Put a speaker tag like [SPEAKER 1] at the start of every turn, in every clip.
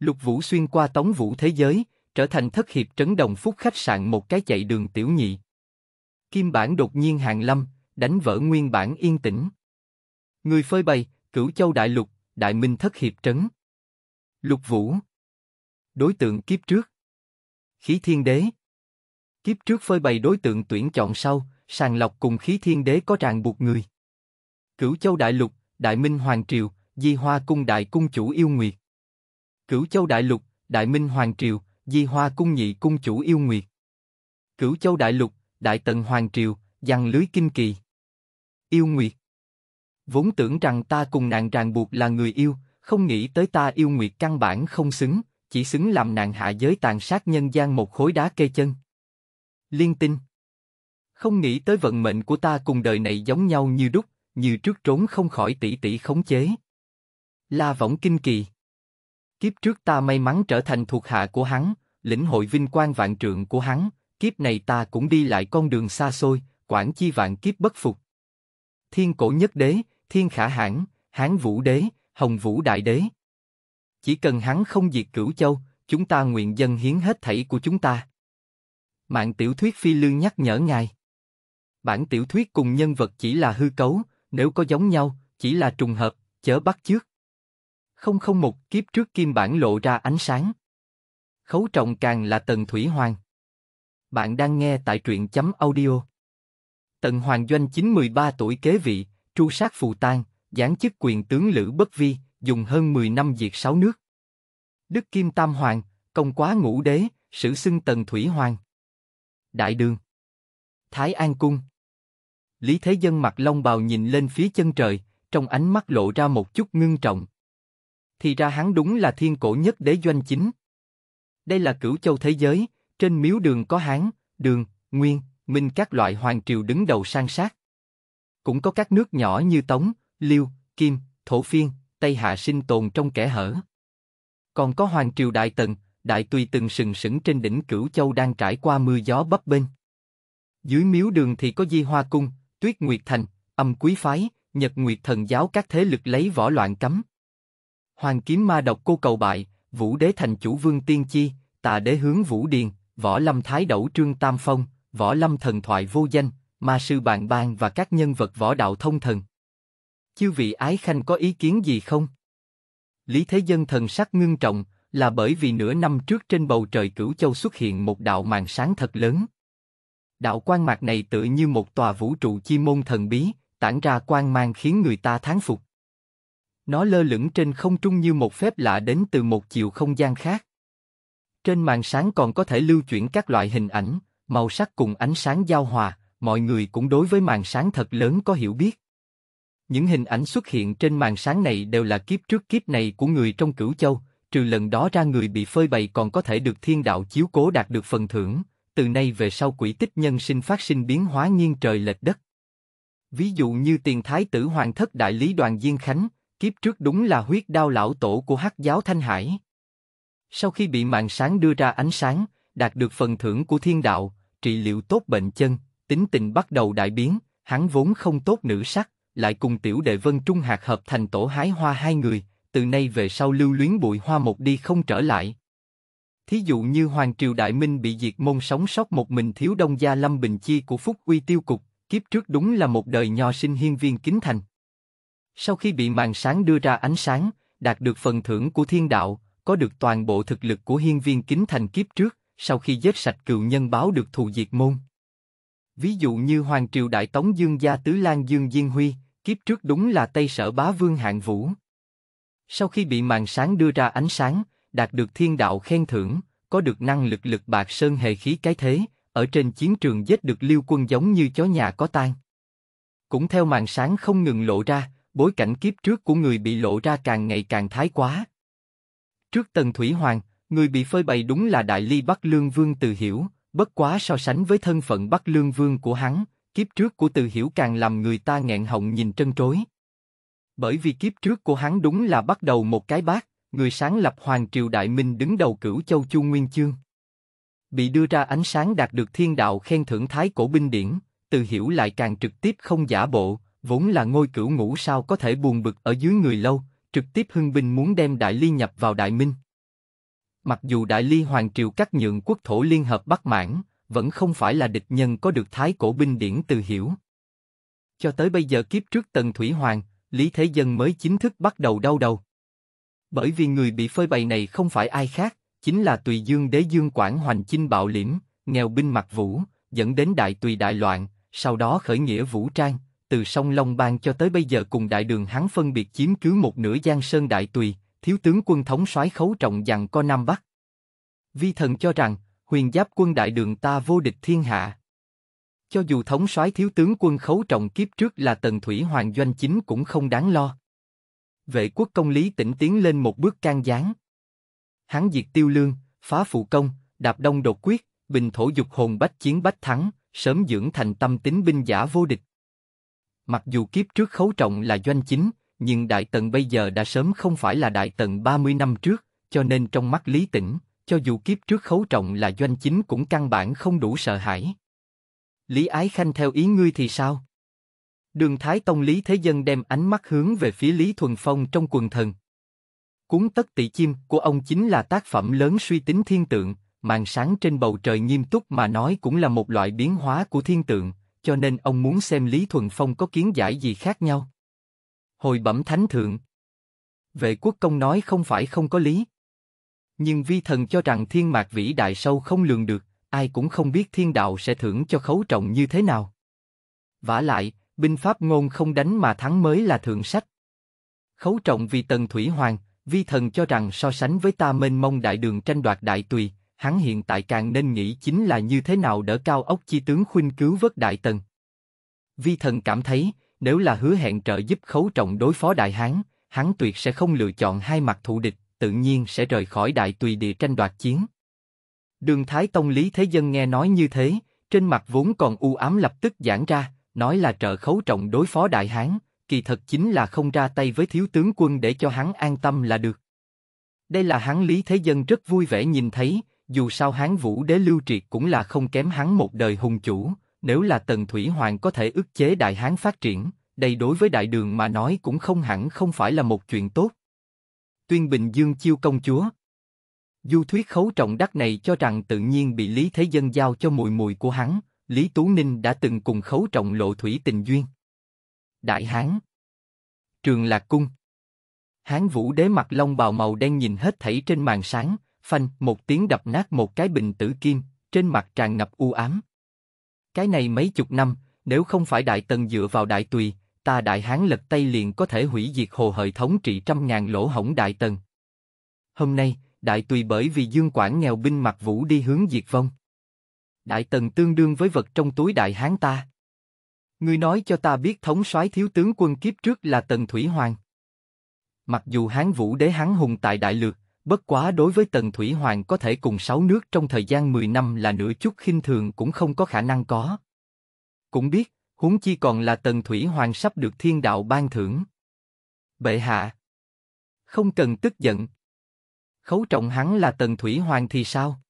[SPEAKER 1] Lục Vũ xuyên qua tống vũ thế giới, trở thành thất hiệp trấn đồng phúc khách sạn một cái chạy đường tiểu nhị. Kim bản đột nhiên hàng lâm, đánh vỡ nguyên bản yên tĩnh. Người phơi bày, cửu châu đại lục, đại minh thất hiệp trấn. Lục Vũ Đối tượng kiếp trước Khí thiên đế Kiếp trước phơi bày đối tượng tuyển chọn sau, sàng lọc cùng khí thiên đế có ràng buộc người. Cửu châu đại lục, đại minh hoàng triều, di hoa cung đại cung chủ yêu nguyệt. Cửu Châu Đại Lục, Đại Minh Hoàng Triều, Di Hoa Cung Nhị Cung Chủ Yêu Nguyệt. Cửu Châu Đại Lục, Đại Tần Hoàng Triều, Giằng Lưới Kinh Kỳ. Yêu Nguyệt. Vốn tưởng rằng ta cùng nàng ràng buộc là người yêu, không nghĩ tới ta yêu Nguyệt căn bản không xứng, chỉ xứng làm nàng hạ giới tàn sát nhân gian một khối đá kê chân. Liên tinh. Không nghĩ tới vận mệnh của ta cùng đời này giống nhau như đúc, như trước trốn không khỏi tỷ tỷ khống chế. La võng kinh kỳ. Kiếp trước ta may mắn trở thành thuộc hạ của hắn, lĩnh hội vinh quang vạn trượng của hắn, kiếp này ta cũng đi lại con đường xa xôi, quản chi vạn kiếp bất phục. Thiên cổ nhất đế, thiên khả hãn, hán vũ đế, hồng vũ đại đế. Chỉ cần hắn không diệt cửu châu, chúng ta nguyện dân hiến hết thảy của chúng ta. Mạng tiểu thuyết phi lương nhắc nhở ngài. Bản tiểu thuyết cùng nhân vật chỉ là hư cấu, nếu có giống nhau, chỉ là trùng hợp, chớ bắt chước. 001 kiếp trước kim bản lộ ra ánh sáng. Khấu trọng càng là Tần Thủy Hoàng. Bạn đang nghe tại truyện chấm audio. Tần Hoàng Doanh 913 tuổi kế vị, tru sát phù tang, giáng chức quyền tướng Lữ Bất Vi, dùng hơn 10 năm diệt sáu nước. Đức Kim Tam Hoàng, công quá ngũ đế, sử xưng Tần Thủy Hoàng. Đại đường. Thái An Cung. Lý Thế Dân mặc long bào nhìn lên phía chân trời, trong ánh mắt lộ ra một chút ngưng trọng thì ra hắn đúng là thiên cổ nhất đế doanh chính. Đây là cửu châu thế giới, trên miếu đường có Hán, Đường, Nguyên, Minh các loại hoàng triều đứng đầu sang sát. Cũng có các nước nhỏ như Tống, Liêu, Kim, Thổ Phiên, Tây Hạ sinh tồn trong kẻ hở. Còn có hoàng triều Đại Tần, Đại Tùy từng sừng sững trên đỉnh Cửu Châu đang trải qua mưa gió bấp bênh. Dưới miếu đường thì có Di Hoa Cung, Tuyết Nguyệt Thành, Âm Quý Phái, Nhật Nguyệt Thần Giáo các thế lực lấy võ loạn cấm. Hoàng kiếm ma độc cô cầu bại, Vũ đế thành chủ vương tiên chi, tà đế hướng Vũ Điền, võ lâm thái đẩu trương tam phong, võ lâm thần thoại vô danh, ma sư bạn ban và các nhân vật võ đạo thông thần. Chư vị ái khanh có ý kiến gì không? Lý Thế Dân thần sắc ngưng trọng, là bởi vì nửa năm trước trên bầu trời cửu châu xuất hiện một đạo màn sáng thật lớn. Đạo quang mạc này tự như một tòa vũ trụ chi môn thần bí, tản ra quang mang khiến người ta thán phục. Nó lơ lửng trên không trung như một phép lạ đến từ một chiều không gian khác. Trên màn sáng còn có thể lưu chuyển các loại hình ảnh, màu sắc cùng ánh sáng giao hòa, mọi người cũng đối với màn sáng thật lớn có hiểu biết. Những hình ảnh xuất hiện trên màn sáng này đều là kiếp trước kiếp này của người trong cửu châu, trừ lần đó ra người bị phơi bày còn có thể được thiên đạo chiếu cố đạt được phần thưởng, từ nay về sau quỷ tích nhân sinh phát sinh biến hóa nghiêng trời lệch đất. Ví dụ như tiền thái tử hoàng thất đại lý đoàn Diên Khánh, Kiếp trước đúng là huyết đao lão tổ của hắc giáo Thanh Hải. Sau khi bị mạng sáng đưa ra ánh sáng, đạt được phần thưởng của thiên đạo, trị liệu tốt bệnh chân, tính tình bắt đầu đại biến, hắn vốn không tốt nữ sắc, lại cùng tiểu đệ vân trung hạt hợp thành tổ hái hoa hai người, từ nay về sau lưu luyến bụi hoa một đi không trở lại. Thí dụ như Hoàng Triều Đại Minh bị diệt môn sống sót một mình thiếu đông gia Lâm Bình Chi của Phúc Uy Tiêu Cục, kiếp trước đúng là một đời nho sinh hiên viên kính thành. Sau khi bị màn sáng đưa ra ánh sáng, đạt được phần thưởng của thiên đạo, có được toàn bộ thực lực của hiên viên kính thành kiếp trước, sau khi giết sạch cựu nhân báo được thù diệt môn. Ví dụ như Hoàng Triều Đại Tống Dương Gia Tứ Lan Dương Diên Huy, kiếp trước đúng là Tây Sở Bá Vương Hạng Vũ. Sau khi bị màn sáng đưa ra ánh sáng, đạt được thiên đạo khen thưởng, có được năng lực lực bạc sơn hệ khí cái thế, ở trên chiến trường giết được liêu quân giống như chó nhà có tan. Cũng theo màn sáng không ngừng lộ ra, bối cảnh kiếp trước của người bị lộ ra càng ngày càng thái quá. Trước Tần Thủy Hoàng, người bị phơi bày đúng là Đại Ly Bắc Lương Vương Từ Hiểu, bất quá so sánh với thân phận Bắc Lương Vương của hắn, kiếp trước của Từ Hiểu càng làm người ta nghẹn họng nhìn trân trối. Bởi vì kiếp trước của hắn đúng là bắt đầu một cái bát, người sáng lập Hoàng Triều Đại Minh đứng đầu cửu châu Chu Nguyên Chương. Bị đưa ra ánh sáng đạt được thiên đạo khen thưởng thái cổ binh điển, Từ Hiểu lại càng trực tiếp không giả bộ, vốn là ngôi cửu ngũ sao có thể buồn bực ở dưới người lâu, trực tiếp hưng binh muốn đem Đại Ly nhập vào Đại Minh. Mặc dù Đại Ly Hoàng Triều cắt nhượng quốc thổ liên hợp Bắc Mãn, vẫn không phải là địch nhân có được thái cổ binh điển từ hiểu. Cho tới bây giờ kiếp trước Tần Thủy Hoàng, Lý Thế Dân mới chính thức bắt đầu đau đầu. Bởi vì người bị phơi bày này không phải ai khác, chính là Tùy Dương Đế Dương Quảng Hoành Chinh Bạo Liễm, nghèo binh mặc vũ, dẫn đến đại tùy đại loạn, sau đó khởi nghĩa vũ trang, từ sông Long Bang cho tới bây giờ cùng đại đường hắn phân biệt chiếm cứ một nửa Giang Sơn Đại Tùy, thiếu tướng quân thống soái khấu trọng dặn co Nam Bắc. Vi thần cho rằng, huyền giáp quân đại đường ta vô địch thiên hạ. Cho dù thống soái thiếu tướng quân khấu trọng kiếp trước là tần thủy hoàng doanh chính cũng không đáng lo. Vệ quốc công lý tỉnh tiến lên một bước can gián. Hắn diệt tiêu lương, phá phụ công, đạp đông đột quyết, bình thổ dục hồn bách chiến bách thắng, sớm dưỡng thành tâm tính binh giả vô địch. Mặc dù kiếp trước khấu trọng là doanh chính, nhưng Đại Tần bây giờ đã sớm không phải là Đại Tần 30 năm trước, cho nên trong mắt Lý tỉnh, cho dù kiếp trước khấu trọng là doanh chính cũng căn bản không đủ sợ hãi. Lý Ái Khanh theo ý ngươi thì sao? Đường Thái Tông Lý Thế Dân đem ánh mắt hướng về phía Lý Thuần Phong trong quần thần. Cuốn tất tỷ chim của ông chính là tác phẩm lớn suy tính thiên tượng, màn sáng trên bầu trời nghiêm túc mà nói cũng là một loại biến hóa của thiên tượng, cho nên ông muốn xem Lý Thuần Phong có kiến giải gì khác nhau. Hồi bẩm thánh thượng. Vệ quốc công nói không phải không có lý. Nhưng vi thần cho rằng thiên mạc vĩ đại sâu không lường được, ai cũng không biết thiên đạo sẽ thưởng cho khấu trọng như thế nào. Vả lại, binh pháp ngôn không đánh mà thắng mới là thượng sách. Khấu trọng vì tần thủy hoàng, vi thần cho rằng so sánh với ta mênh mông đại đường tranh đoạt đại tùy, hắn hiện tại càng nên nghĩ chính là như thế nào đỡ cao ốc chi tướng khuynh cứu vớt đại tần. Vi thần cảm thấy, nếu là hứa hẹn trợ giúp khấu trọng đối phó đại hán, hắn tuyệt sẽ không lựa chọn hai mặt thù địch, tự nhiên sẽ rời khỏi đại tùy địa tranh đoạt chiến. Đường Thái Tông Lý Thế Dân nghe nói như thế, trên mặt vốn còn u ám lập tức giãn ra, nói là trợ khấu trọng đối phó đại hán, kỳ thật chính là không ra tay với thiếu tướng quân để cho hắn an tâm là được. Đây là hắn Lý Thế Dân rất vui vẻ nhìn thấy, dù sao hán vũ đế lưu triệt cũng là không kém hắn một đời hùng chủ, nếu là tần thủy hoàng có thể ức chế đại hán phát triển, đây đối với đại đường mà nói cũng không hẳn không phải là một chuyện tốt. Tuyên Bình Dương chiêu công chúa Du thuyết khấu trọng đắc này cho rằng tự nhiên bị Lý Thế Dân giao cho mùi mùi của hắn, Lý Tú Ninh đã từng cùng khấu trọng lộ thủy tình duyên. Đại Hán Trường Lạc Cung Hán Vũ đế mặc long bào màu đen nhìn hết thảy trên màn sáng, phanh một tiếng đập nát một cái bình tử kim, trên mặt tràn ngập u ám. Cái này mấy chục năm, nếu không phải đại tần dựa vào đại tùy, ta đại hán lật tay liền có thể hủy diệt hồ hợi thống trị trăm ngàn lỗ hổng đại tần. Hôm nay, đại tùy bởi vì dương quản nghèo binh mặt vũ đi hướng diệt vong. Đại tần tương đương với vật trong túi đại hán ta. Ngươi nói cho ta biết thống soái thiếu tướng quân kiếp trước là tần thủy hoàng. Mặc dù hán vũ đế hán hùng tại đại lược, Bất quá đối với Tần Thủy Hoàng có thể cùng sáu nước trong thời gian 10 năm là nửa chút khinh thường cũng không có khả năng có. Cũng biết, huống chi còn là Tần Thủy Hoàng sắp được thiên đạo ban thưởng. Bệ hạ. Không cần tức giận. Khấu trọng hắn là Tần Thủy Hoàng thì sao?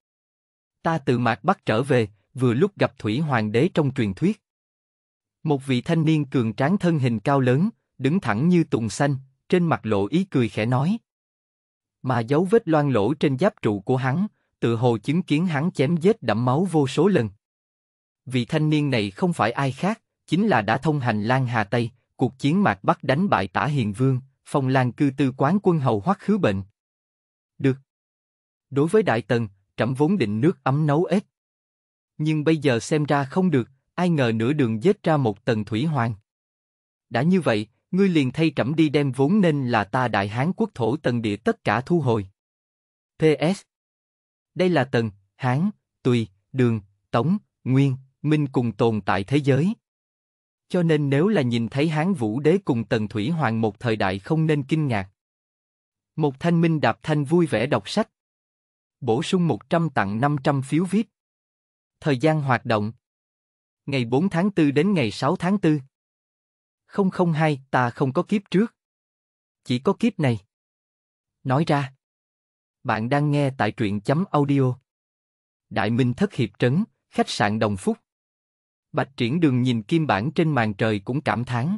[SPEAKER 1] Ta từ mạc bắt trở về, vừa lúc gặp Thủy Hoàng đế trong truyền thuyết. Một vị thanh niên cường tráng thân hình cao lớn, đứng thẳng như tùng xanh, trên mặt lộ ý cười khẽ nói mà dấu vết loang lỗ trên giáp trụ của hắn, tự hồ chứng kiến hắn chém giết đẫm máu vô số lần. Vì thanh niên này không phải ai khác, chính là đã thông hành Lan Hà Tây, cuộc chiến mạc Bắc đánh bại Tả Hiền Vương, phong Lan cư tư quán quân hầu hoắc khứ bệnh. Được. Đối với Đại Tần, trẫm vốn định nước ấm nấu ếch. Nhưng bây giờ xem ra không được, ai ngờ nửa đường giết ra một tầng thủy hoàng. Đã như vậy, ngươi liền thay trẫm đi đem vốn nên là ta đại hán quốc thổ tần địa tất cả thu hồi. PS. Đây là tần, hán, tùy, đường, tống, nguyên, minh cùng tồn tại thế giới. Cho nên nếu là nhìn thấy hán vũ đế cùng tần thủy hoàng một thời đại không nên kinh ngạc. Một thanh minh đạp thanh vui vẻ đọc sách. Bổ sung 100 tặng 500 phiếu viết. Thời gian hoạt động. Ngày 4 tháng 4 đến ngày 6 tháng 4. Không không hai, ta không có kiếp trước. Chỉ có kiếp này. Nói ra. Bạn đang nghe tại truyện chấm audio. Đại Minh thất hiệp trấn, khách sạn Đồng Phúc. Bạch triển đường nhìn kim bản trên màn trời cũng cảm thán.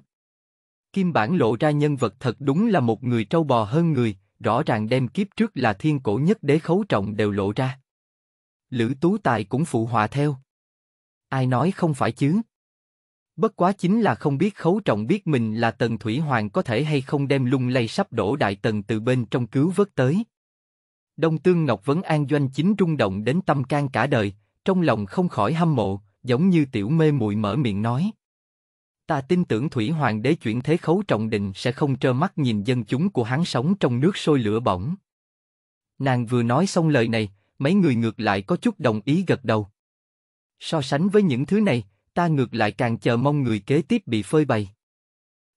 [SPEAKER 1] Kim bản lộ ra nhân vật thật đúng là một người trâu bò hơn người, rõ ràng đem kiếp trước là thiên cổ nhất đế khấu trọng đều lộ ra. Lữ Tú Tài cũng phụ họa theo. Ai nói không phải chứ? Bất quá chính là không biết khấu trọng biết mình là tần thủy hoàng có thể hay không đem lung lay sắp đổ đại tần từ bên trong cứu vớt tới. Đông Tương Ngọc Vấn An Doanh chính rung động đến tâm can cả đời, trong lòng không khỏi hâm mộ, giống như tiểu mê muội mở miệng nói. Ta tin tưởng Thủy Hoàng đế chuyển thế khấu trọng định sẽ không trơ mắt nhìn dân chúng của hắn sống trong nước sôi lửa bỏng. Nàng vừa nói xong lời này, mấy người ngược lại có chút đồng ý gật đầu. So sánh với những thứ này, ta ngược lại càng chờ mong người kế tiếp bị phơi bày.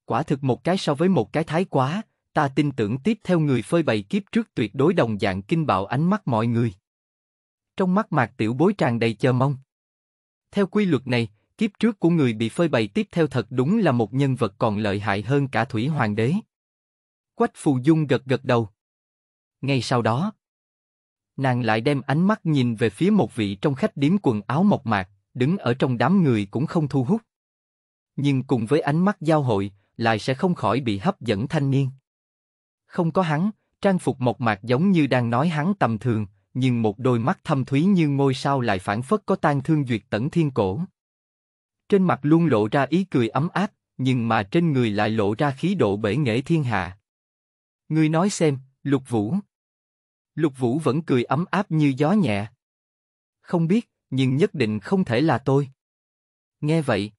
[SPEAKER 1] Quả thực một cái so với một cái thái quá, ta tin tưởng tiếp theo người phơi bày kiếp trước tuyệt đối đồng dạng kinh bạo ánh mắt mọi người. Trong mắt mạc tiểu bối tràn đầy chờ mong. Theo quy luật này, kiếp trước của người bị phơi bày tiếp theo thật đúng là một nhân vật còn lợi hại hơn cả Thủy Hoàng đế. Quách Phù Dung gật gật đầu. Ngay sau đó, nàng lại đem ánh mắt nhìn về phía một vị trong khách điếm quần áo mộc mạc, đứng ở trong đám người cũng không thu hút. Nhưng cùng với ánh mắt giao hội, lại sẽ không khỏi bị hấp dẫn thanh niên. Không có hắn, trang phục mộc mạc giống như đang nói hắn tầm thường, nhưng một đôi mắt thâm thúy như ngôi sao lại phản phất có tan thương duyệt tận thiên cổ. Trên mặt luôn lộ ra ý cười ấm áp, nhưng mà trên người lại lộ ra khí độ bể nghệ thiên hạ. Ngươi nói xem, Lục Vũ. Lục Vũ vẫn cười ấm áp như gió nhẹ. Không biết, nhưng nhất định không thể là tôi. Nghe vậy,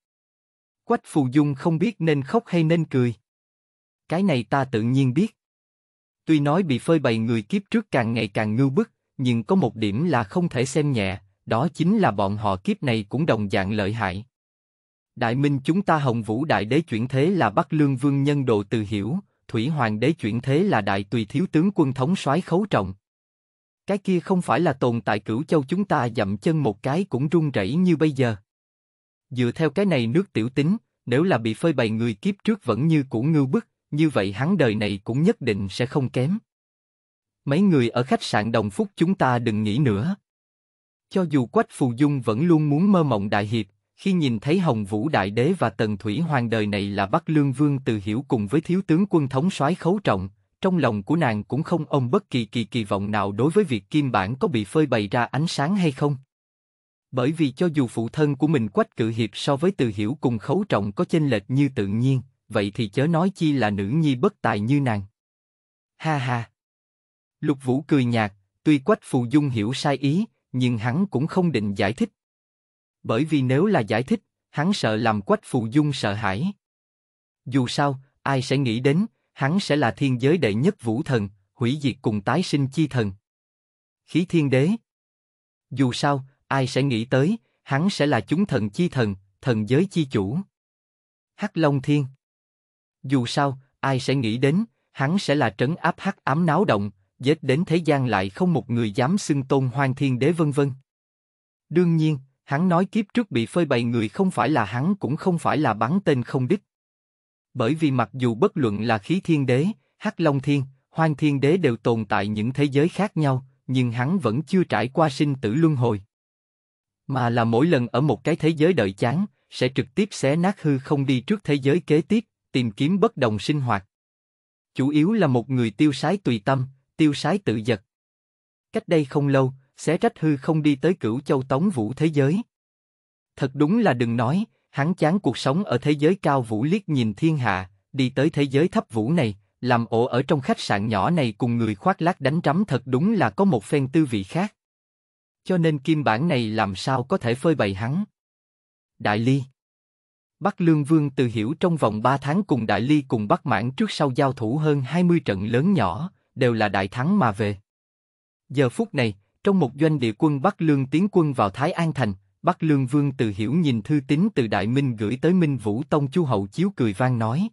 [SPEAKER 1] Quách Phù Dung không biết nên khóc hay nên cười. Cái này ta tự nhiên biết. Tuy nói bị phơi bày người kiếp trước càng ngày càng ngưu bức, nhưng có một điểm là không thể xem nhẹ, đó chính là bọn họ kiếp này cũng đồng dạng lợi hại. Đại Minh chúng ta Hồng Vũ Đại Đế chuyển thế là Bắc Lương Vương Nhân Độ Từ Hiểu, Thủy Hoàng Đế chuyển thế là Đại Tùy Thiếu Tướng Quân Thống soái Khấu Trọng. Cái kia không phải là tồn tại cửu châu chúng ta dậm chân một cái cũng run rẩy như bây giờ. Dựa theo cái này nước tiểu tính, nếu là bị phơi bày người kiếp trước vẫn như cũ ngưu bức, như vậy hắn đời này cũng nhất định sẽ không kém. Mấy người ở khách sạn Đồng Phúc chúng ta đừng nghĩ nữa. Cho dù Quách Phù Dung vẫn luôn muốn mơ mộng đại hiệp, khi nhìn thấy Hồng Vũ Đại Đế và Tần Thủy Hoàng đời này là Bắc Lương Vương Từ Hiểu cùng với Thiếu tướng quân thống soái Khấu Trọng, trong lòng của nàng cũng không ông bất kỳ kỳ kỳ vọng nào đối với việc kim bản có bị phơi bày ra ánh sáng hay không. Bởi vì cho dù phụ thân của mình quách cự hiệp so với từ hiểu cùng khấu trọng có chênh lệch như tự nhiên, vậy thì chớ nói chi là nữ nhi bất tài như nàng. Ha ha! Lục Vũ cười nhạt, tuy quách phù dung hiểu sai ý, nhưng hắn cũng không định giải thích. Bởi vì nếu là giải thích, hắn sợ làm quách phù dung sợ hãi. Dù sao, ai sẽ nghĩ đến, hắn sẽ là thiên giới đệ nhất vũ thần, hủy diệt cùng tái sinh chi thần. Khí thiên đế. Dù sao, ai sẽ nghĩ tới, hắn sẽ là chúng thần chi thần, thần giới chi chủ. Hắc Long Thiên. Dù sao, ai sẽ nghĩ đến, hắn sẽ là trấn áp hắc ám náo động, dết đến thế gian lại không một người dám xưng tôn hoang thiên đế vân vân. Đương nhiên, hắn nói kiếp trước bị phơi bày người không phải là hắn cũng không phải là bắn tên không đích bởi vì mặc dù bất luận là khí thiên đế, hắc long thiên, hoang thiên đế đều tồn tại những thế giới khác nhau, nhưng hắn vẫn chưa trải qua sinh tử luân hồi, mà là mỗi lần ở một cái thế giới đợi chán, sẽ trực tiếp xé nát hư không đi trước thế giới kế tiếp, tìm kiếm bất đồng sinh hoạt. Chủ yếu là một người tiêu sái tùy tâm, tiêu sái tự giật. Cách đây không lâu, xé rách hư không đi tới cửu châu tống vũ thế giới. Thật đúng là đừng nói, Hắn chán cuộc sống ở thế giới cao vũ liếc nhìn thiên hạ, đi tới thế giới thấp vũ này, làm ổ ở trong khách sạn nhỏ này cùng người khoác lác đánh trắm thật đúng là có một phen tư vị khác. Cho nên kim bản này làm sao có thể phơi bày hắn. Đại Ly Bắc Lương Vương từ hiểu trong vòng 3 tháng cùng Đại Ly cùng Bắc Mãn trước sau giao thủ hơn 20 trận lớn nhỏ, đều là đại thắng mà về. Giờ phút này, trong một doanh địa quân Bắc Lương tiến quân vào Thái An Thành, Bắc Lương Vương Từ Hiểu nhìn thư tín từ Đại Minh gửi tới Minh Vũ Tông Chu Hậu Chiếu cười vang nói.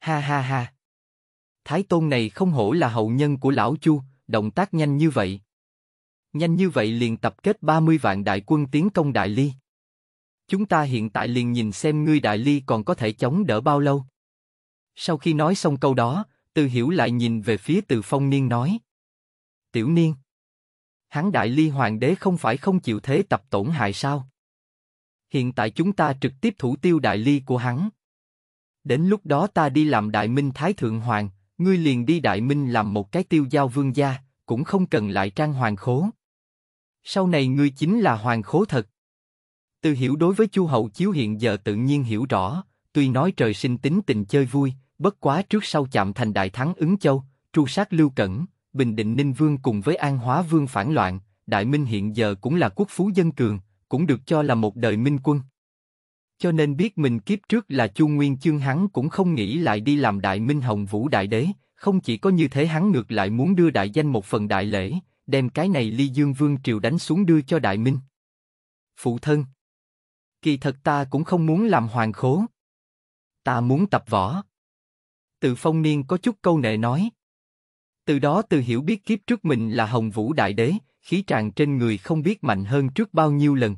[SPEAKER 1] Ha ha ha! Thái Tôn này không hổ là hậu nhân của Lão Chu, động tác nhanh như vậy. Nhanh như vậy liền tập kết 30 vạn đại quân tiến công Đại Ly. Chúng ta hiện tại liền nhìn xem ngươi Đại Ly còn có thể chống đỡ bao lâu. Sau khi nói xong câu đó, Từ Hiểu lại nhìn về phía Từ Phong Niên nói. Tiểu Niên! Hắn đại ly hoàng đế không phải không chịu thế tập tổn hại sao? Hiện tại chúng ta trực tiếp thủ tiêu đại ly của hắn. Đến lúc đó ta đi làm đại minh thái thượng hoàng, ngươi liền đi đại minh làm một cái tiêu giao vương gia, cũng không cần lại trang hoàng khố. Sau này ngươi chính là hoàng khố thật. Từ hiểu đối với Chu Hậu Chiếu hiện giờ tự nhiên hiểu rõ, tuy nói trời sinh tính tình chơi vui, bất quá trước sau chạm thành đại thắng ứng châu, tru sát lưu cẩn, Bình Định Ninh Vương cùng với An Hóa Vương phản loạn, Đại Minh hiện giờ cũng là quốc phú dân cường, cũng được cho là một đời minh quân. Cho nên biết mình kiếp trước là Chu Nguyên Chương hắn cũng không nghĩ lại đi làm Đại Minh Hồng Vũ Đại Đế, không chỉ có như thế hắn ngược lại muốn đưa đại danh một phần đại lễ, đem cái này Ly Dương Vương triều đánh xuống đưa cho Đại Minh. Phụ thân, kỳ thật ta cũng không muốn làm hoàng khố. Ta muốn tập võ. Tự phong niên có chút câu nệ nói. Từ đó từ hiểu biết kiếp trước mình là Hồng Vũ Đại Đế, khí tràng trên người không biết mạnh hơn trước bao nhiêu lần.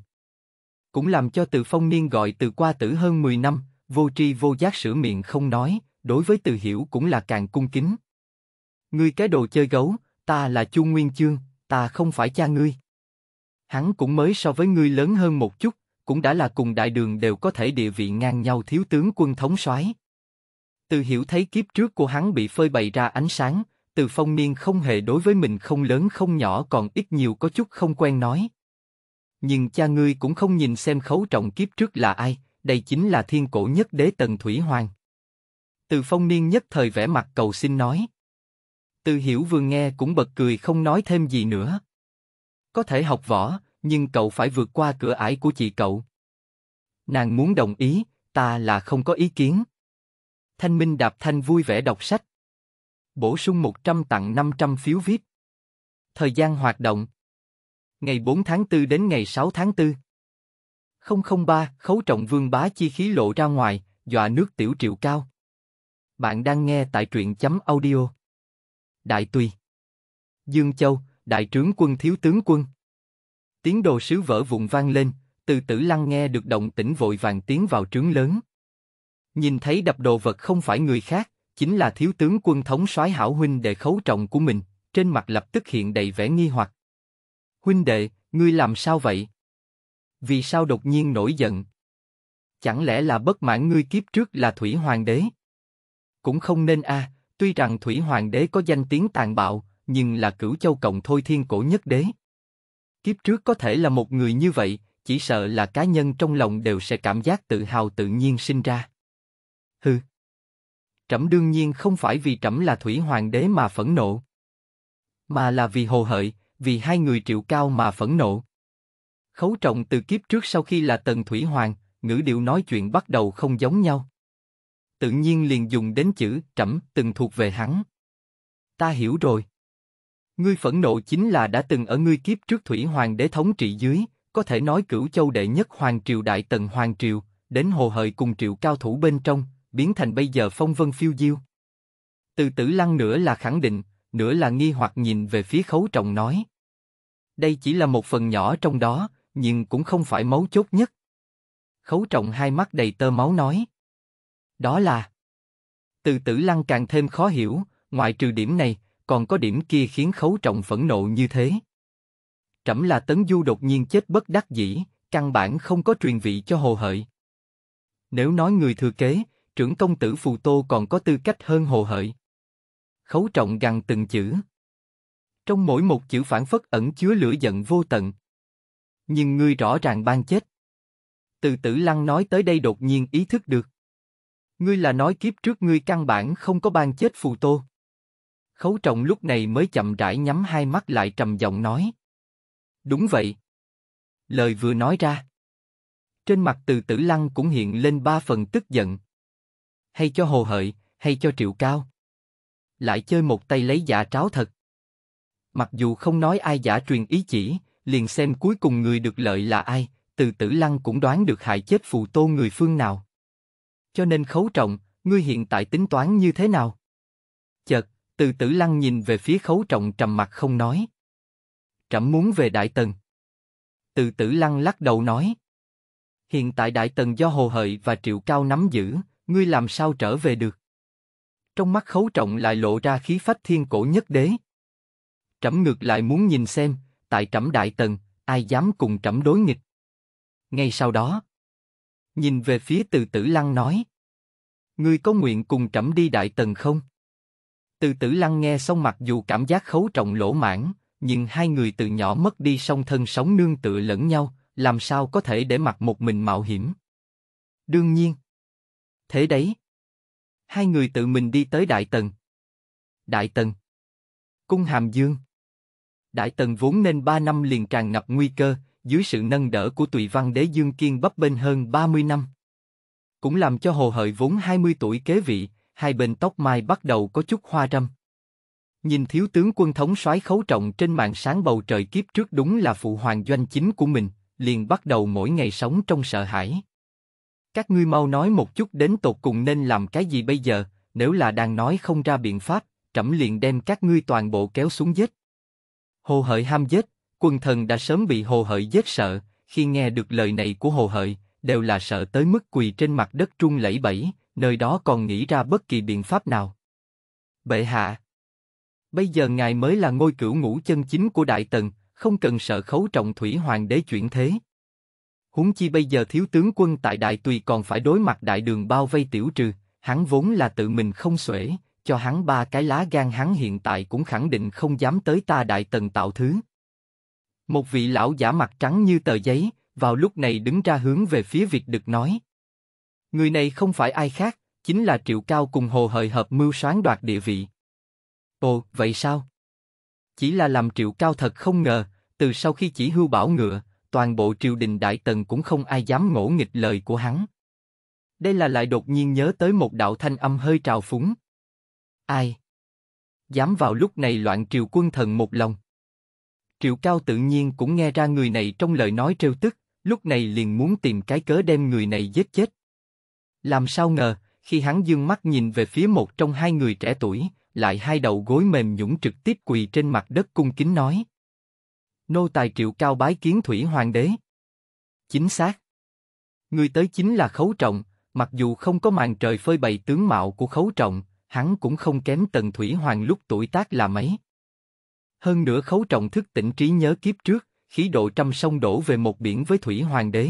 [SPEAKER 1] Cũng làm cho từ phong niên gọi từ qua tử hơn 10 năm, vô tri vô giác sửa miệng không nói, đối với từ hiểu cũng là càng cung kính. Ngươi cái đồ chơi gấu, ta là Chu Nguyên Chương, ta không phải cha ngươi. Hắn cũng mới so với ngươi lớn hơn một chút, cũng đã là cùng đại đường đều có thể địa vị ngang nhau thiếu tướng quân thống soái. Từ hiểu thấy kiếp trước của hắn bị phơi bày ra ánh sáng, từ phong niên không hề đối với mình không lớn không nhỏ còn ít nhiều có chút không quen nói. Nhưng cha ngươi cũng không nhìn xem khấu trọng kiếp trước là ai, đây chính là thiên cổ nhất đế tần Thủy Hoàng. Từ phong niên nhất thời vẻ mặt cầu xin nói. Từ hiểu vừa nghe cũng bật cười không nói thêm gì nữa. Có thể học võ, nhưng cậu phải vượt qua cửa ải của chị cậu. Nàng muốn đồng ý, ta là không có ý kiến. Thanh Minh đạp thanh vui vẻ đọc sách. Bổ sung 100 tặng 500 phiếu VIP. Thời gian hoạt động Ngày 4 tháng 4 đến ngày 6 tháng 4 003 Khấu trọng vương bá chi khí lộ ra ngoài, dọa nước tiểu triệu cao. Bạn đang nghe tại truyện chấm audio. Đại Tùy Dương Châu, Đại trướng quân thiếu tướng quân Tiếng đồ sứ vỡ vụn vang lên, từ tử lăng nghe được động tĩnh vội vàng tiến vào trướng lớn. Nhìn thấy đập đồ vật không phải người khác, chính là thiếu tướng quân thống soái hảo huynh đệ khấu trọng của mình, trên mặt lập tức hiện đầy vẻ nghi hoặc. Huynh đệ, ngươi làm sao vậy? Vì sao đột nhiên nổi giận? Chẳng lẽ là bất mãn ngươi kiếp trước là Thủy Hoàng đế? Cũng không nên a, à, tuy rằng Thủy Hoàng đế có danh tiếng tàn bạo, nhưng là cửu châu cộng thôi thiên cổ nhất đế. Kiếp trước có thể là một người như vậy, chỉ sợ là cá nhân trong lòng đều sẽ cảm giác tự hào tự nhiên sinh ra. Hừ trẫm đương nhiên không phải vì trẫm là thủy hoàng đế mà phẫn nộ, mà là vì hồ hợi, vì hai người triệu cao mà phẫn nộ. Khấu trọng từ kiếp trước sau khi là tần thủy hoàng, ngữ điệu nói chuyện bắt đầu không giống nhau. Tự nhiên liền dùng đến chữ trẫm từng thuộc về hắn. Ta hiểu rồi. Ngươi phẫn nộ chính là đã từng ở ngươi kiếp trước thủy hoàng đế thống trị dưới, có thể nói cửu châu đệ nhất hoàng triều đại tần hoàng triều, đến hồ hợi cùng triệu cao thủ bên trong, biến thành bây giờ phong vân phiêu diêu. Từ tử lăng nửa là khẳng định, nửa là nghi hoặc nhìn về phía khấu trọng nói. Đây chỉ là một phần nhỏ trong đó, nhưng cũng không phải máu chốt nhất. Khấu trọng hai mắt đầy tơ máu nói. Đó là... Từ tử lăng càng thêm khó hiểu, ngoại trừ điểm này, còn có điểm kia khiến khấu trọng phẫn nộ như thế. Trẫm là tấn du đột nhiên chết bất đắc dĩ, căn bản không có truyền vị cho hồ hợi. Nếu nói người thừa kế, trưởng công tử Phù Tô còn có tư cách hơn hồ hợi. Khấu trọng gằn từng chữ. Trong mỗi một chữ phản phất ẩn chứa lửa giận vô tận. Nhưng ngươi rõ ràng ban chết. Từ tử lăng nói tới đây đột nhiên ý thức được. Ngươi là nói kiếp trước ngươi căn bản không có ban chết Phù Tô. Khấu trọng lúc này mới chậm rãi nhắm hai mắt lại trầm giọng nói. Đúng vậy. Lời vừa nói ra. Trên mặt từ tử lăng cũng hiện lên ba phần tức giận hay cho Hồ Hợi, hay cho Triệu Cao. Lại chơi một tay lấy giả tráo thật. Mặc dù không nói ai giả truyền ý chỉ, liền xem cuối cùng người được lợi là ai, từ tử lăng cũng đoán được hại chết phù tô người phương nào. Cho nên khấu trọng, ngươi hiện tại tính toán như thế nào? Chợt, từ tử lăng nhìn về phía khấu trọng trầm mặt không nói. Trẫm muốn về Đại Tần. Từ tử lăng lắc đầu nói. Hiện tại Đại Tần do Hồ Hợi và Triệu Cao nắm giữ, ngươi làm sao trở về được? Trong mắt khấu trọng lại lộ ra khí phách thiên cổ nhất đế. Trẫm ngược lại muốn nhìn xem, tại trẫm đại tần, ai dám cùng trẫm đối nghịch. Ngay sau đó, nhìn về phía từ tử lăng nói. Ngươi có nguyện cùng trẫm đi đại tần không? Từ tử lăng nghe xong mặc dù cảm giác khấu trọng lỗ mãn, nhưng hai người từ nhỏ mất đi song thân sống nương tựa lẫn nhau, làm sao có thể để mặc một mình mạo hiểm? Đương nhiên, Thế đấy. Hai người tự mình đi tới Đại Tần. Đại Tần. Cung Hàm Dương. Đại Tần vốn nên ba năm liền tràn ngập nguy cơ, dưới sự nâng đỡ của Tùy Văn Đế Dương Kiên bấp bênh hơn 30 năm. Cũng làm cho Hồ Hợi vốn 20 tuổi kế vị, hai bên tóc mai bắt đầu có chút hoa râm. Nhìn thiếu tướng quân thống soái khấu trọng trên mạng sáng bầu trời kiếp trước đúng là phụ hoàng doanh chính của mình, liền bắt đầu mỗi ngày sống trong sợ hãi. Các ngươi mau nói một chút đến tột cùng nên làm cái gì bây giờ, nếu là đang nói không ra biện pháp, trẫm liền đem các ngươi toàn bộ kéo xuống giết. Hồ Hợi ham giết, quần thần đã sớm bị Hồ Hợi giết sợ, khi nghe được lời này của Hồ Hợi, đều là sợ tới mức quỳ trên mặt đất trung lẫy bẫy, nơi đó còn nghĩ ra bất kỳ biện pháp nào. Bệ hạ, bây giờ ngài mới là ngôi cửu ngũ chân chính của Đại Tần, không cần sợ khấu trọng thủy hoàng đế chuyển thế, Huống chi bây giờ thiếu tướng quân tại Đại Tùy còn phải đối mặt đại đường bao vây tiểu trừ, hắn vốn là tự mình không xuể, cho hắn ba cái lá gan hắn hiện tại cũng khẳng định không dám tới ta Đại Tần tạo thứ. Một vị lão giả mặt trắng như tờ giấy, vào lúc này đứng ra hướng về phía Việt Đực nói. Người này không phải ai khác, chính là Triệu Cao cùng Hồ Hời hợp mưu soán đoạt địa vị. Ồ, vậy sao? Chỉ là làm Triệu Cao thật không ngờ, từ sau khi chỉ hưu bảo ngựa, toàn bộ triều đình đại tần cũng không ai dám ngỗ nghịch lời của hắn. Đây là lại đột nhiên nhớ tới một đạo thanh âm hơi trào phúng. Ai? Dám vào lúc này loạn triều quân thần một lòng. Triệu Cao tự nhiên cũng nghe ra người này trong lời nói trêu tức, lúc này liền muốn tìm cái cớ đem người này giết chết. Làm sao ngờ, khi hắn dương mắt nhìn về phía một trong hai người trẻ tuổi, lại hai đầu gối mềm nhũng trực tiếp quỳ trên mặt đất cung kính nói. Nô tài triệu cao bái kiến thủy hoàng đế. Chính xác. Người tới chính là khấu trọng, mặc dù không có màn trời phơi bày tướng mạo của khấu trọng, hắn cũng không kém tần thủy hoàng lúc tuổi tác là mấy. Hơn nữa khấu trọng thức tỉnh trí nhớ kiếp trước, khí độ trăm sông đổ về một biển với thủy hoàng đế.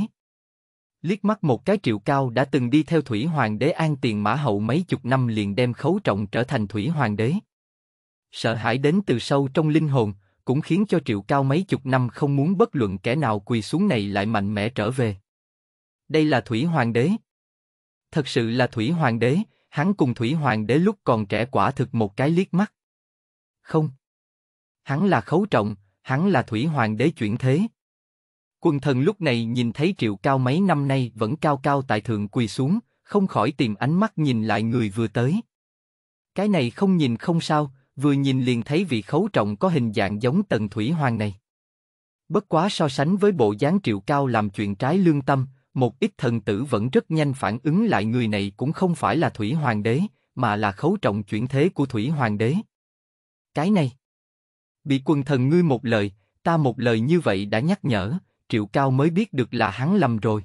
[SPEAKER 1] Liếc mắt một cái triệu cao đã từng đi theo thủy hoàng đế an tiền mã hậu mấy chục năm liền đem khấu trọng trở thành thủy hoàng đế. Sợ hãi đến từ sâu trong linh hồn, cũng khiến cho triệu cao mấy chục năm không muốn bất luận kẻ nào quỳ xuống này lại mạnh mẽ trở về. Đây là Thủy Hoàng đế. Thật sự là Thủy Hoàng đế, hắn cùng Thủy Hoàng đế lúc còn trẻ quả thực một cái liếc mắt. Không. Hắn là khấu trọng, hắn là Thủy Hoàng đế chuyển thế. quân thần lúc này nhìn thấy triệu cao mấy năm nay vẫn cao cao tại thượng quỳ xuống, không khỏi tìm ánh mắt nhìn lại người vừa tới. Cái này không nhìn không sao, vừa nhìn liền thấy vị khấu trọng có hình dạng giống tần thủy hoàng này. Bất quá so sánh với bộ dáng triệu cao làm chuyện trái lương tâm, một ít thần tử vẫn rất nhanh phản ứng lại người này cũng không phải là thủy hoàng đế, mà là khấu trọng chuyển thế của thủy hoàng đế. Cái này, bị quần thần ngươi một lời, ta một lời như vậy đã nhắc nhở, triệu cao mới biết được là hắn lầm rồi.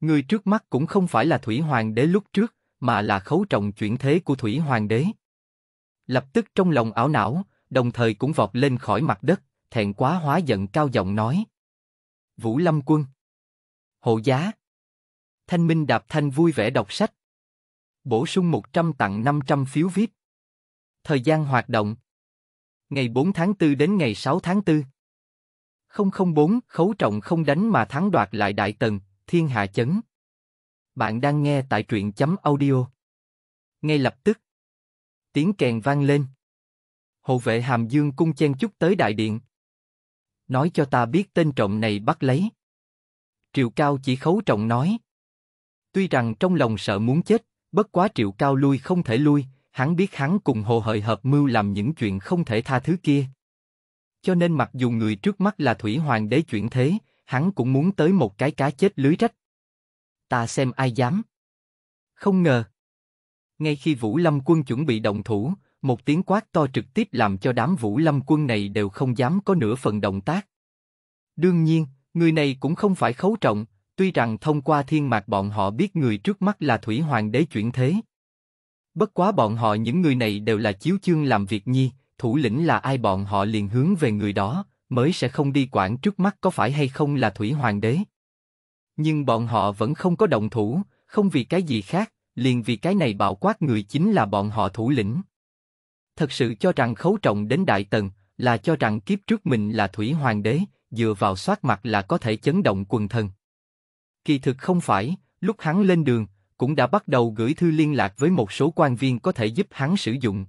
[SPEAKER 1] Người trước mắt cũng không phải là thủy hoàng đế lúc trước, mà là khấu trọng chuyển thế của thủy hoàng đế lập tức trong lòng ảo não, đồng thời cũng vọt lên khỏi mặt đất, thẹn quá hóa giận cao giọng nói. Vũ Lâm Quân Hộ giá Thanh Minh Đạp Thanh vui vẻ đọc sách Bổ sung 100 tặng 500 phiếu viết. Thời gian hoạt động Ngày 4 tháng 4 đến ngày 6 tháng 4 004 Khấu trọng không đánh mà thắng đoạt lại Đại Tần, Thiên Hạ Chấn Bạn đang nghe tại truyện chấm audio Ngay lập tức tiếng kèn vang lên. Hộ vệ Hàm Dương cung chen chúc tới đại điện. Nói cho ta biết tên trộm này bắt lấy. Triệu Cao chỉ khấu trọng nói. Tuy rằng trong lòng sợ muốn chết, bất quá Triệu Cao lui không thể lui, hắn biết hắn cùng Hồ Hợi hợp mưu làm những chuyện không thể tha thứ kia. Cho nên mặc dù người trước mắt là Thủy Hoàng đế chuyển thế, hắn cũng muốn tới một cái cá chết lưới rách. Ta xem ai dám. Không ngờ, ngay khi Vũ Lâm quân chuẩn bị động thủ, một tiếng quát to trực tiếp làm cho đám Vũ Lâm quân này đều không dám có nửa phần động tác. Đương nhiên, người này cũng không phải khấu trọng, tuy rằng thông qua thiên mạc bọn họ biết người trước mắt là Thủy Hoàng đế chuyển thế. Bất quá bọn họ những người này đều là chiếu chương làm việc nhi, thủ lĩnh là ai bọn họ liền hướng về người đó, mới sẽ không đi quản trước mắt có phải hay không là Thủy Hoàng đế. Nhưng bọn họ vẫn không có động thủ, không vì cái gì khác, liền vì cái này bạo quát người chính là bọn họ thủ lĩnh. Thật sự cho rằng khấu trọng đến Đại Tần, là cho rằng kiếp trước mình là Thủy Hoàng đế, dựa vào soát mặt là có thể chấn động quần thần. Kỳ thực không phải, lúc hắn lên đường, cũng đã bắt đầu gửi thư liên lạc với một số quan viên có thể giúp hắn sử dụng.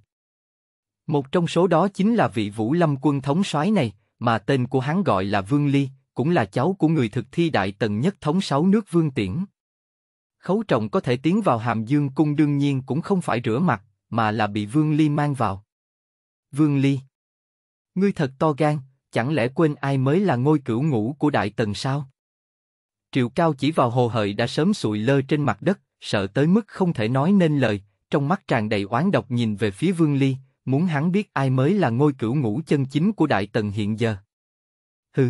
[SPEAKER 1] Một trong số đó chính là vị Vũ Lâm quân thống soái này, mà tên của hắn gọi là Vương Ly, cũng là cháu của người thực thi đại tần nhất thống sáu nước Vương Tiễn. Khấu trọng có thể tiến vào hàm dương cung đương nhiên cũng không phải rửa mặt, mà là bị Vương Ly mang vào. Vương Ly Ngươi thật to gan, chẳng lẽ quên ai mới là ngôi cửu ngũ của Đại Tần sao? Triệu Cao chỉ vào hồ hợi đã sớm sụi lơ trên mặt đất, sợ tới mức không thể nói nên lời, trong mắt tràn đầy oán độc nhìn về phía Vương Ly, muốn hắn biết ai mới là ngôi cửu ngũ chân chính của Đại Tần hiện giờ. Hừ!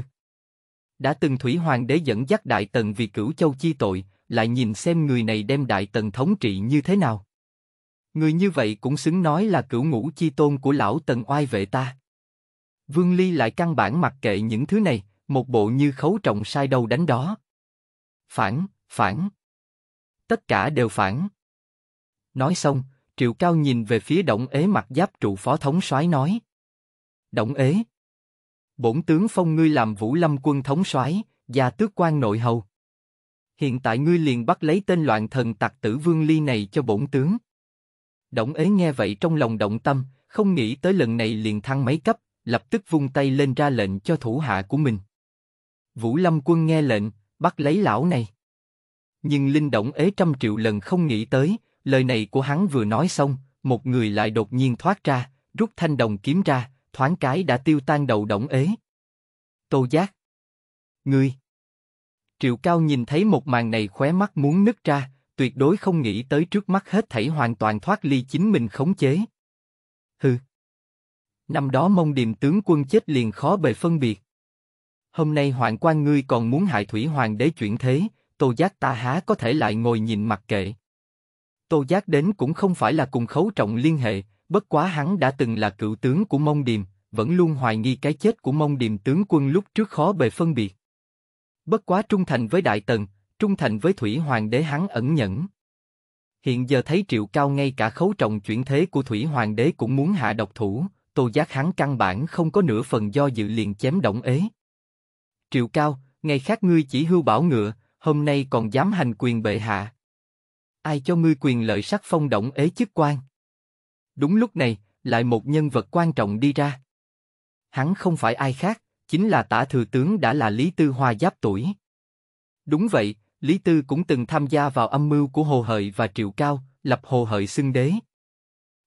[SPEAKER 1] Đã từng Thủy Hoàng đế dẫn dắt Đại Tần vì cửu châu chi tội, lại nhìn xem người này đem đại tần thống trị như thế nào. Người như vậy cũng xứng nói là cửu ngũ chi tôn của lão tần oai vệ ta. Vương Ly lại căn bản mặc kệ những thứ này, một bộ như khấu trọng sai đâu đánh đó. Phản, phản. Tất cả đều phản. Nói xong, Triệu Cao nhìn về phía Động Ế mặt giáp trụ phó thống soái nói. Động Ế. Bổn tướng phong ngươi làm Vũ Lâm quân thống soái, gia tước quan nội hầu hiện tại ngươi liền bắt lấy tên loạn thần tặc tử Vương Ly này cho bổn tướng. Động ế nghe vậy trong lòng động tâm, không nghĩ tới lần này liền thăng mấy cấp, lập tức vung tay lên ra lệnh cho thủ hạ của mình. Vũ Lâm quân nghe lệnh, bắt lấy lão này. Nhưng Linh Động ế trăm triệu lần không nghĩ tới, lời này của hắn vừa nói xong, một người lại đột nhiên thoát ra, rút thanh đồng kiếm ra, thoáng cái đã tiêu tan đầu Động ế. Tô Giác. Ngươi. Triệu Cao nhìn thấy một màn này khóe mắt muốn nứt ra, tuyệt đối không nghĩ tới trước mắt hết thảy hoàn toàn thoát ly chính mình khống chế. Hừ. Năm đó mong điềm tướng quân chết liền khó bề phân biệt. Hôm nay hoàng quan ngươi còn muốn hại thủy hoàng đế chuyển thế, tô giác ta há có thể lại ngồi nhìn mặc kệ. Tô giác đến cũng không phải là cùng khấu trọng liên hệ, bất quá hắn đã từng là cựu tướng của mông điềm, vẫn luôn hoài nghi cái chết của mông điềm tướng quân lúc trước khó bề phân biệt. Bất quá trung thành với Đại Tần, trung thành với Thủy Hoàng đế hắn ẩn nhẫn. Hiện giờ thấy triệu cao ngay cả khấu trọng chuyển thế của Thủy Hoàng đế cũng muốn hạ độc thủ, tô giác hắn căn bản không có nửa phần do dự liền chém động ế. Triệu cao, ngày khác ngươi chỉ hưu bảo ngựa, hôm nay còn dám hành quyền bệ hạ. Ai cho ngươi quyền lợi sắc phong động ế chức quan? Đúng lúc này, lại một nhân vật quan trọng đi ra. Hắn không phải ai khác, chính là tả thừa tướng đã là Lý Tư Hoa giáp tuổi. Đúng vậy, Lý Tư cũng từng tham gia vào âm mưu của Hồ Hợi và Triệu Cao, lập Hồ Hợi xưng đế.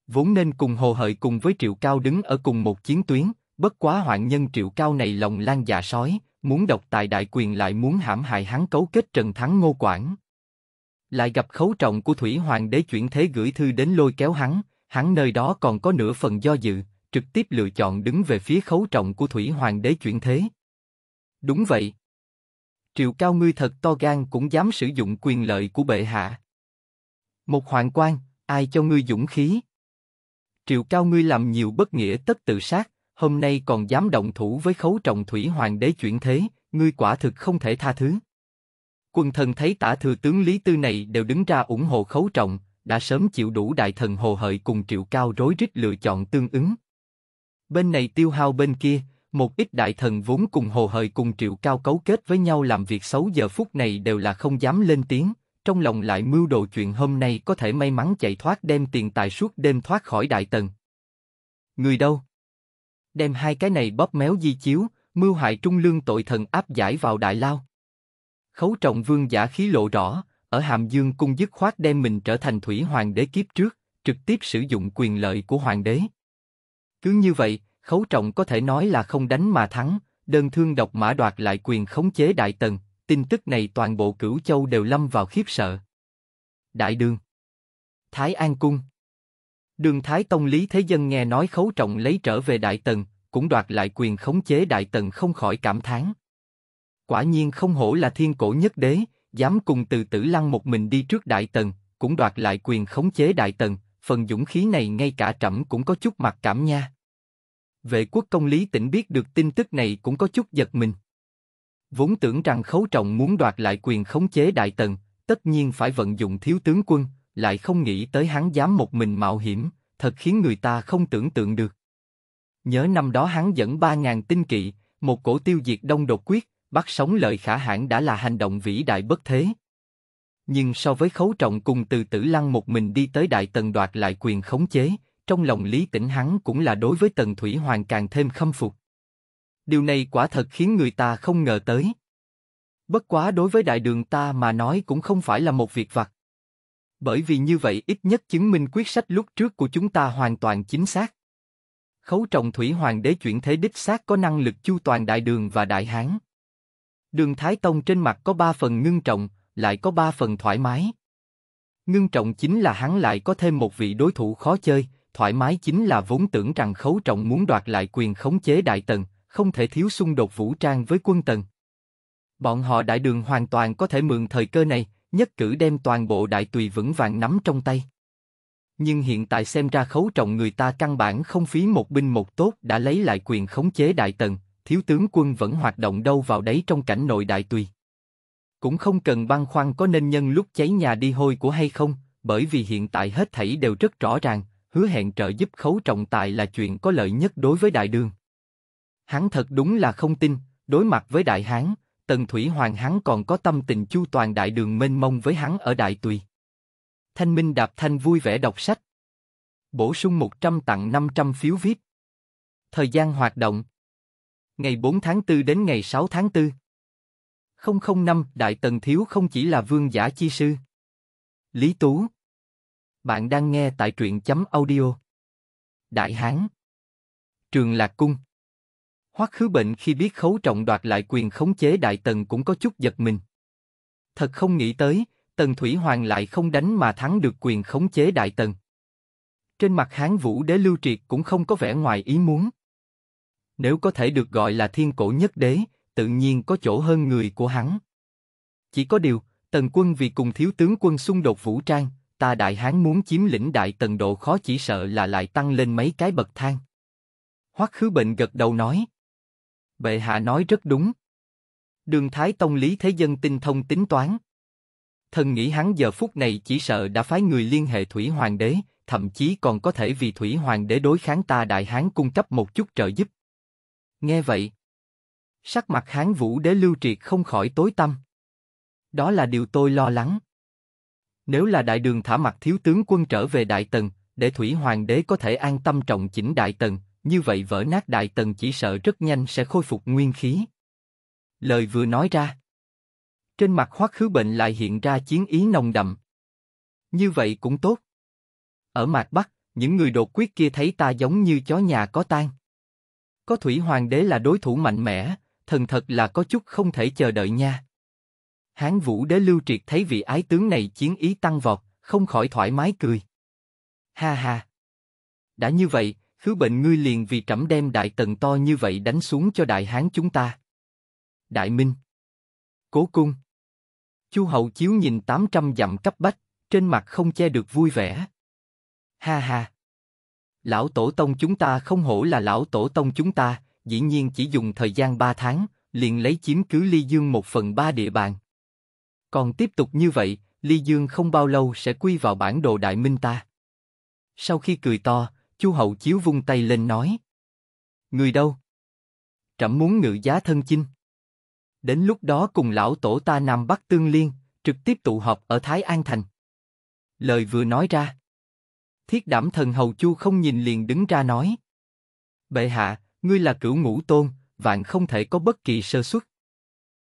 [SPEAKER 1] Vốn nên cùng Hồ Hợi cùng với Triệu Cao đứng ở cùng một chiến tuyến, bất quá hoạn nhân Triệu Cao này lòng lan dạ sói, muốn độc tài đại quyền lại muốn hãm hại hắn cấu kết Trần Thắng Ngô Quảng. Lại gặp khấu trọng của Thủy Hoàng đế chuyển thế gửi thư đến lôi kéo hắn, hắn nơi đó còn có nửa phần do dự, trực tiếp lựa chọn đứng về phía khấu trọng của Thủy Hoàng đế chuyển thế. Đúng vậy. Triệu Cao ngươi thật to gan cũng dám sử dụng quyền lợi của bệ hạ. Một hoàng quan, ai cho ngươi dũng khí? Triệu Cao ngươi làm nhiều bất nghĩa tất tự sát, hôm nay còn dám động thủ với khấu trọng Thủy Hoàng đế chuyển thế, ngươi quả thực không thể tha thứ. quân thần thấy tả thừa tướng Lý Tư này đều đứng ra ủng hộ khấu trọng, đã sớm chịu đủ đại thần hồ hợi cùng triệu cao rối rít lựa chọn tương ứng. Bên này tiêu hao bên kia, một ít đại thần vốn cùng hồ hời cùng triệu cao cấu kết với nhau làm việc xấu giờ phút này đều là không dám lên tiếng, trong lòng lại mưu đồ chuyện hôm nay có thể may mắn chạy thoát đem tiền tài suốt đêm thoát khỏi đại tần. Người đâu? Đem hai cái này bóp méo di chiếu, mưu hại trung lương tội thần áp giải vào đại lao. Khấu trọng vương giả khí lộ rõ, ở Hàm Dương cung dứt khoát đem mình trở thành thủy hoàng đế kiếp trước, trực tiếp sử dụng quyền lợi của hoàng đế, cứ như vậy, Khấu Trọng có thể nói là không đánh mà thắng, đơn thương độc mã đoạt lại quyền khống chế Đại Tần, tin tức này toàn bộ cửu châu đều lâm vào khiếp sợ. Đại đường Thái An Cung Đường Thái Tông Lý Thế Dân nghe nói Khấu Trọng lấy trở về Đại Tần, cũng đoạt lại quyền khống chế Đại Tần không khỏi cảm thán. Quả nhiên không hổ là thiên cổ nhất đế, dám cùng từ tử lăng một mình đi trước Đại Tần, cũng đoạt lại quyền khống chế Đại Tần, phần dũng khí này ngay cả trẫm cũng có chút mặt cảm nha. Vệ quốc công lý tĩnh biết được tin tức này cũng có chút giật mình. Vốn tưởng rằng khấu trọng muốn đoạt lại quyền khống chế đại tần, tất nhiên phải vận dụng thiếu tướng quân, lại không nghĩ tới hắn dám một mình mạo hiểm, thật khiến người ta không tưởng tượng được. Nhớ năm đó hắn dẫn ba ngàn tinh kỵ, một cổ tiêu diệt đông đột quyết, bắt sống lợi khả hãn đã là hành động vĩ đại bất thế nhưng so với khấu trọng cùng từ tử lăng một mình đi tới đại tần đoạt lại quyền khống chế, trong lòng lý tĩnh hắn cũng là đối với tần thủy hoàng càng thêm khâm phục. Điều này quả thật khiến người ta không ngờ tới. Bất quá đối với đại đường ta mà nói cũng không phải là một việc vặt. Bởi vì như vậy ít nhất chứng minh quyết sách lúc trước của chúng ta hoàn toàn chính xác. Khấu trọng thủy hoàng đế chuyển thế đích xác có năng lực chu toàn đại đường và đại hán. Đường Thái Tông trên mặt có ba phần ngưng trọng, lại có ba phần thoải mái. Ngưng trọng chính là hắn lại có thêm một vị đối thủ khó chơi, thoải mái chính là vốn tưởng rằng khấu trọng muốn đoạt lại quyền khống chế đại tần, không thể thiếu xung đột vũ trang với quân tần. Bọn họ đại đường hoàn toàn có thể mượn thời cơ này, nhất cử đem toàn bộ đại tùy vững vàng nắm trong tay. Nhưng hiện tại xem ra khấu trọng người ta căn bản không phí một binh một tốt đã lấy lại quyền khống chế đại tần, thiếu tướng quân vẫn hoạt động đâu vào đấy trong cảnh nội đại tùy. Cũng không cần băn khoăn có nên nhân lúc cháy nhà đi hôi của hay không, bởi vì hiện tại hết thảy đều rất rõ ràng, hứa hẹn trợ giúp khấu trọng tài là chuyện có lợi nhất đối với đại đường. Hắn thật đúng là không tin, đối mặt với đại hán, tần thủy hoàng hắn còn có tâm tình chu toàn đại đường mênh mông với hắn ở đại tùy. Thanh Minh Đạp Thanh vui vẻ đọc sách. Bổ sung 100 tặng 500 phiếu viết. Thời gian hoạt động Ngày 4 tháng 4 đến ngày 6 tháng 4 005 Đại Tần Thiếu không chỉ là vương giả chi sư. Lý Tú Bạn đang nghe tại truyện chấm audio. Đại Hán Trường Lạc Cung Hoắc khứ bệnh khi biết khấu trọng đoạt lại quyền khống chế Đại Tần cũng có chút giật mình. Thật không nghĩ tới, Tần Thủy Hoàng lại không đánh mà thắng được quyền khống chế Đại Tần. Trên mặt Hán Vũ Đế Lưu Triệt cũng không có vẻ ngoài ý muốn. Nếu có thể được gọi là thiên cổ nhất đế, tự nhiên có chỗ hơn người của hắn. Chỉ có điều, Tần quân vì cùng thiếu tướng quân xung đột vũ trang, ta đại hán muốn chiếm lĩnh đại tần độ khó chỉ sợ là lại tăng lên mấy cái bậc thang. Hoắc khứ bệnh gật đầu nói. Bệ hạ nói rất đúng. Đường Thái Tông Lý Thế Dân tinh thông tính toán. Thần nghĩ hắn giờ phút này chỉ sợ đã phái người liên hệ Thủy Hoàng đế, thậm chí còn có thể vì Thủy Hoàng đế đối kháng ta đại hán cung cấp một chút trợ giúp. Nghe vậy, Sắc mặt hán vũ đế lưu triệt không khỏi tối tâm. Đó là điều tôi lo lắng. Nếu là đại đường thả mặt thiếu tướng quân trở về Đại Tần, để Thủy Hoàng đế có thể an tâm trọng chỉnh Đại Tần, như vậy vỡ nát Đại Tần chỉ sợ rất nhanh sẽ khôi phục nguyên khí. Lời vừa nói ra. Trên mặt hoắc khứ bệnh lại hiện ra chiến ý nồng đậm. Như vậy cũng tốt. Ở mạc Bắc, những người đột quyết kia thấy ta giống như chó nhà có tan. Có Thủy Hoàng đế là đối thủ mạnh mẽ, thần thật là có chút không thể chờ đợi nha. Hán Vũ Đế Lưu Triệt thấy vị ái tướng này chiến ý tăng vọt, không khỏi thoải mái cười. Ha ha. Đã như vậy, khứ bệnh ngươi liền vì trẫm đem đại tần to như vậy đánh xuống cho đại hán chúng ta. Đại Minh. Cố cung. Chu Hậu Chiếu nhìn 800 dặm cấp bách, trên mặt không che được vui vẻ. Ha ha. Lão tổ tông chúng ta không hổ là lão tổ tông chúng ta, dĩ nhiên chỉ dùng thời gian 3 tháng, liền lấy chiếm cứ Ly Dương một phần ba địa bàn. Còn tiếp tục như vậy, Ly Dương không bao lâu sẽ quy vào bản đồ Đại Minh ta. Sau khi cười to, Chu Hậu Chiếu vung tay lên nói. Người đâu? Trẫm muốn ngự giá thân chinh. Đến lúc đó cùng lão tổ ta Nam Bắc Tương Liên, trực tiếp tụ họp ở Thái An Thành. Lời vừa nói ra. Thiết đảm thần hầu Chu không nhìn liền đứng ra nói. Bệ hạ, Ngươi là cửu ngũ tôn, vạn không thể có bất kỳ sơ suất.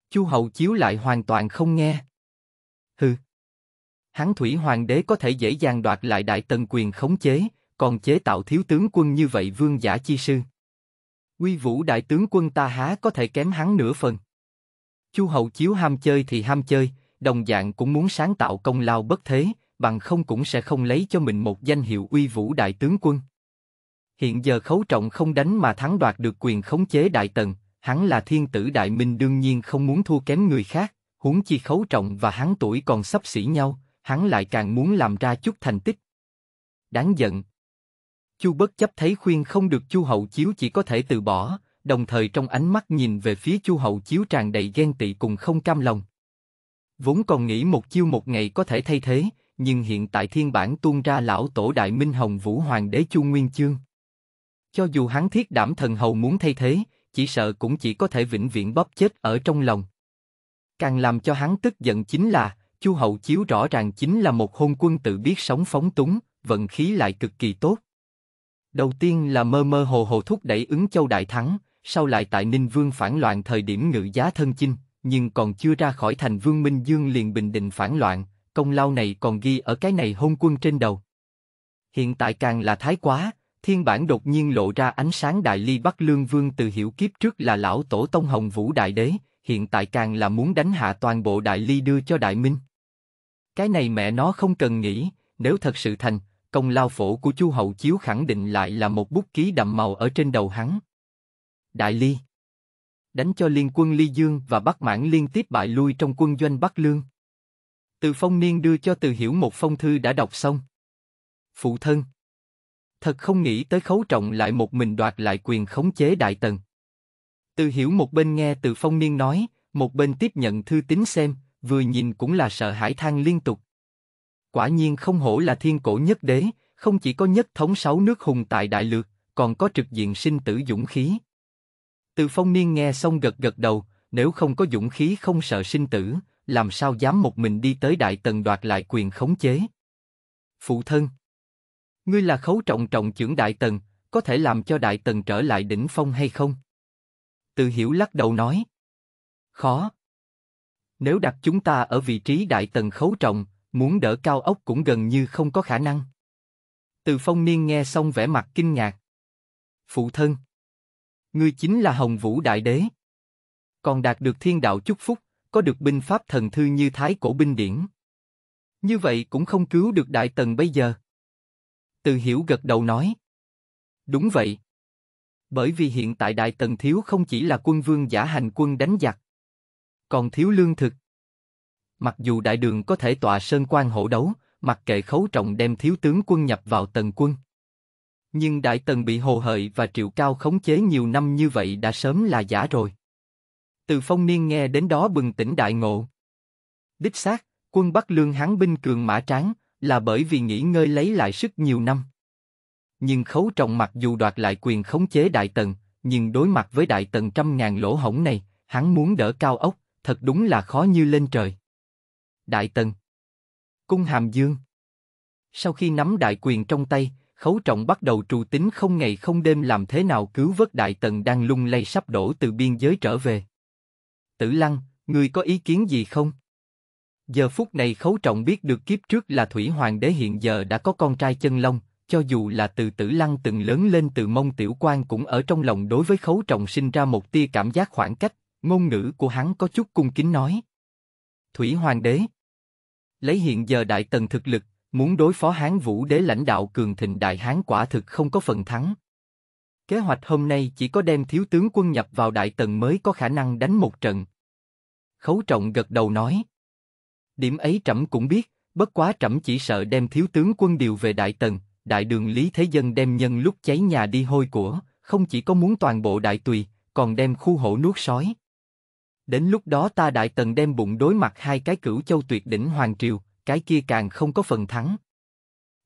[SPEAKER 1] Chu hậu chiếu lại hoàn toàn không nghe. Hừ. Hắn thủy hoàng đế có thể dễ dàng đoạt lại đại tần quyền khống chế, còn chế tạo thiếu tướng quân như vậy vương giả chi sư. Quy vũ đại tướng quân ta há có thể kém hắn nửa phần. Chu hậu chiếu ham chơi thì ham chơi, đồng dạng cũng muốn sáng tạo công lao bất thế, bằng không cũng sẽ không lấy cho mình một danh hiệu uy vũ đại tướng quân. Hiện giờ Khấu Trọng không đánh mà thắng đoạt được quyền khống chế Đại Tần, hắn là thiên tử Đại Minh đương nhiên không muốn thua kém người khác, huống chi Khấu Trọng và hắn tuổi còn sắp xỉ nhau, hắn lại càng muốn làm ra chút thành tích. Đáng giận. Chu Bất chấp thấy khuyên không được Chu Hậu Chiếu chỉ có thể từ bỏ, đồng thời trong ánh mắt nhìn về phía Chu Hậu Chiếu tràn đầy ghen tị cùng không cam lòng. Vốn còn nghĩ một chiêu một ngày có thể thay thế, nhưng hiện tại thiên bản tuôn ra lão tổ đại minh hồng vũ hoàng đế chu nguyên chương cho dù hắn thiết đảm thần hầu muốn thay thế, chỉ sợ cũng chỉ có thể vĩnh viễn bóp chết ở trong lòng. Càng làm cho hắn tức giận chính là, Chu hầu Chiếu rõ ràng chính là một hôn quân tự biết sống phóng túng, vận khí lại cực kỳ tốt. Đầu tiên là mơ mơ hồ hồ thúc đẩy ứng châu đại thắng, sau lại tại Ninh Vương phản loạn thời điểm ngự giá thân chinh, nhưng còn chưa ra khỏi thành Vương Minh Dương liền bình định phản loạn, công lao này còn ghi ở cái này hôn quân trên đầu. Hiện tại càng là thái quá, thiên bản đột nhiên lộ ra ánh sáng đại ly bắc lương vương từ hiểu kiếp trước là lão tổ tông hồng vũ đại đế hiện tại càng là muốn đánh hạ toàn bộ đại ly đưa cho đại minh cái này mẹ nó không cần nghĩ nếu thật sự thành công lao phổ của chu hậu chiếu khẳng định lại là một bút ký đậm màu ở trên đầu hắn đại ly đánh cho liên quân ly dương và bắc mãn liên tiếp bại lui trong quân doanh bắc lương từ phong niên đưa cho từ hiểu một phong thư đã đọc xong phụ thân thật không nghĩ tới khấu trọng lại một mình đoạt lại quyền khống chế đại tần. Từ hiểu một bên nghe từ phong niên nói, một bên tiếp nhận thư tín xem, vừa nhìn cũng là sợ hãi than liên tục. Quả nhiên không hổ là thiên cổ nhất đế, không chỉ có nhất thống sáu nước hùng tại đại lược, còn có trực diện sinh tử dũng khí. Từ phong niên nghe xong gật gật đầu, nếu không có dũng khí không sợ sinh tử, làm sao dám một mình đi tới đại tần đoạt lại quyền khống chế. Phụ thân, Ngươi là khấu trọng trọng trưởng Đại Tần, có thể làm cho Đại Tần trở lại đỉnh phong hay không? Từ hiểu lắc đầu nói. Khó. Nếu đặt chúng ta ở vị trí Đại Tần khấu trọng, muốn đỡ cao ốc cũng gần như không có khả năng. Từ phong niên nghe xong vẻ mặt kinh ngạc. Phụ thân. Ngươi chính là Hồng Vũ Đại Đế. Còn đạt được thiên đạo chúc phúc, có được binh pháp thần thư như thái cổ binh điển. Như vậy cũng không cứu được Đại Tần bây giờ. Từ Hiểu gật đầu nói. Đúng vậy. Bởi vì hiện tại Đại Tần Thiếu không chỉ là quân vương giả hành quân đánh giặc, còn thiếu lương thực. Mặc dù đại đường có thể tọa sơn quan hộ đấu, mặc kệ khấu trọng đem thiếu tướng quân nhập vào tần quân. Nhưng đại tần bị hồ hợi và triệu cao khống chế nhiều năm như vậy đã sớm là giả rồi. Từ phong niên nghe đến đó bừng tỉnh đại ngộ. Đích xác, quân Bắc Lương hán binh cường mã tráng, là bởi vì nghỉ ngơi lấy lại sức nhiều năm. Nhưng Khấu Trọng mặc dù đoạt lại quyền khống chế Đại Tần, nhưng đối mặt với Đại Tần trăm ngàn lỗ hổng này, hắn muốn đỡ cao ốc, thật đúng là khó như lên trời. Đại Tần Cung Hàm Dương Sau khi nắm đại quyền trong tay, Khấu Trọng bắt đầu trù tính không ngày không đêm làm thế nào cứu vớt Đại Tần đang lung lay sắp đổ từ biên giới trở về. Tử Lăng, người có ý kiến gì không? Giờ phút này Khấu Trọng biết được kiếp trước là Thủy Hoàng đế hiện giờ đã có con trai chân long, cho dù là từ tử lăng từng lớn lên từ mông tiểu quan cũng ở trong lòng đối với Khấu Trọng sinh ra một tia cảm giác khoảng cách, ngôn ngữ của hắn có chút cung kính nói. Thủy Hoàng đế Lấy hiện giờ Đại Tần thực lực, muốn đối phó Hán Vũ đế lãnh đạo cường thịnh Đại Hán quả thực không có phần thắng. Kế hoạch hôm nay chỉ có đem thiếu tướng quân nhập vào Đại Tần mới có khả năng đánh một trận. Khấu Trọng gật đầu nói. Điểm ấy trẫm cũng biết, bất quá trẫm chỉ sợ đem thiếu tướng quân điều về Đại Tần, đại đường Lý Thế Dân đem nhân lúc cháy nhà đi hôi của, không chỉ có muốn toàn bộ đại tùy, còn đem khu hổ nuốt sói. Đến lúc đó ta Đại Tần đem bụng đối mặt hai cái cửu châu tuyệt đỉnh Hoàng Triều, cái kia càng không có phần thắng.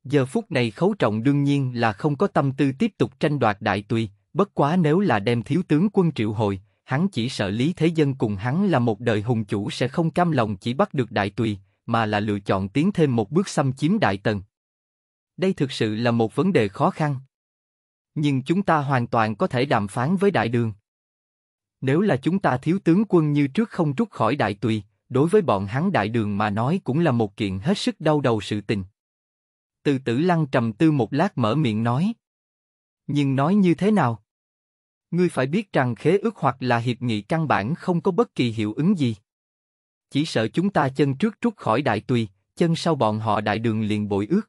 [SPEAKER 1] Giờ phút này khấu trọng đương nhiên là không có tâm tư tiếp tục tranh đoạt đại tùy, bất quá nếu là đem thiếu tướng quân triệu hồi, hắn chỉ sợ Lý Thế Dân cùng hắn là một đời hùng chủ sẽ không cam lòng chỉ bắt được Đại Tùy, mà là lựa chọn tiến thêm một bước xâm chiếm Đại Tần. Đây thực sự là một vấn đề khó khăn. Nhưng chúng ta hoàn toàn có thể đàm phán với Đại Đường. Nếu là chúng ta thiếu tướng quân như trước không rút khỏi Đại Tùy, đối với bọn hắn Đại Đường mà nói cũng là một kiện hết sức đau đầu sự tình. Từ tử lăng trầm tư một lát mở miệng nói. Nhưng nói như thế nào? Ngươi phải biết rằng khế ước hoặc là hiệp nghị căn bản không có bất kỳ hiệu ứng gì. Chỉ sợ chúng ta chân trước rút khỏi đại tùy, chân sau bọn họ đại đường liền bội ước.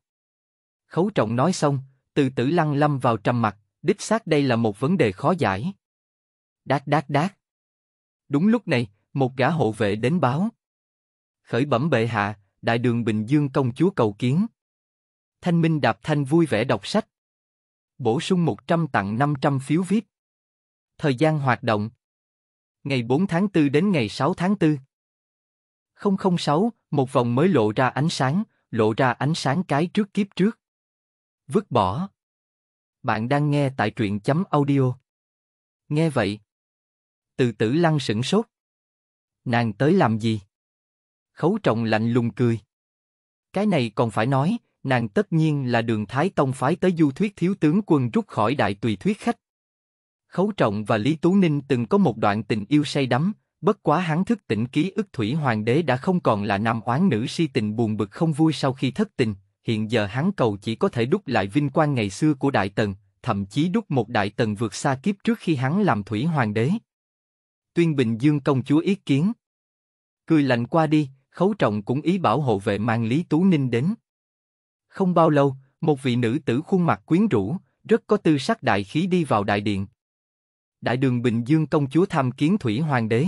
[SPEAKER 1] Khấu trọng nói xong, từ tử lăng lâm vào trầm mặt, đích xác đây là một vấn đề khó giải. Đát đát đát. Đúng lúc này, một gã hộ vệ đến báo. Khởi bẩm bệ hạ, đại đường Bình Dương công chúa cầu kiến. Thanh Minh Đạp Thanh vui vẻ đọc sách. Bổ sung 100 tặng 500 phiếu viết. Thời gian hoạt động Ngày 4 tháng 4 đến ngày 6 tháng 4 006, một vòng mới lộ ra ánh sáng, lộ ra ánh sáng cái trước kiếp trước. Vứt bỏ Bạn đang nghe tại truyện chấm audio Nghe vậy Từ tử lăng sửng sốt Nàng tới làm gì? Khấu trọng lạnh lùng cười Cái này còn phải nói, nàng tất nhiên là đường Thái Tông phái tới du thuyết thiếu tướng quân rút khỏi đại tùy thuyết khách, Khấu Trọng và Lý Tú Ninh từng có một đoạn tình yêu say đắm, bất quá hắn thức tỉnh ký ức Thủy Hoàng đế đã không còn là nam oán nữ si tình buồn bực không vui sau khi thất tình, hiện giờ hắn cầu chỉ có thể đúc lại vinh quang ngày xưa của Đại Tần, thậm chí đúc một Đại Tần vượt xa kiếp trước khi hắn làm Thủy Hoàng đế. Tuyên Bình Dương công chúa ý kiến. Cười lạnh qua đi, Khấu Trọng cũng ý bảo hộ vệ mang Lý Tú Ninh đến. Không bao lâu, một vị nữ tử khuôn mặt quyến rũ, rất có tư sắc đại khí đi vào đại điện, Đại đường Bình Dương công chúa tham kiến Thủy Hoàng đế.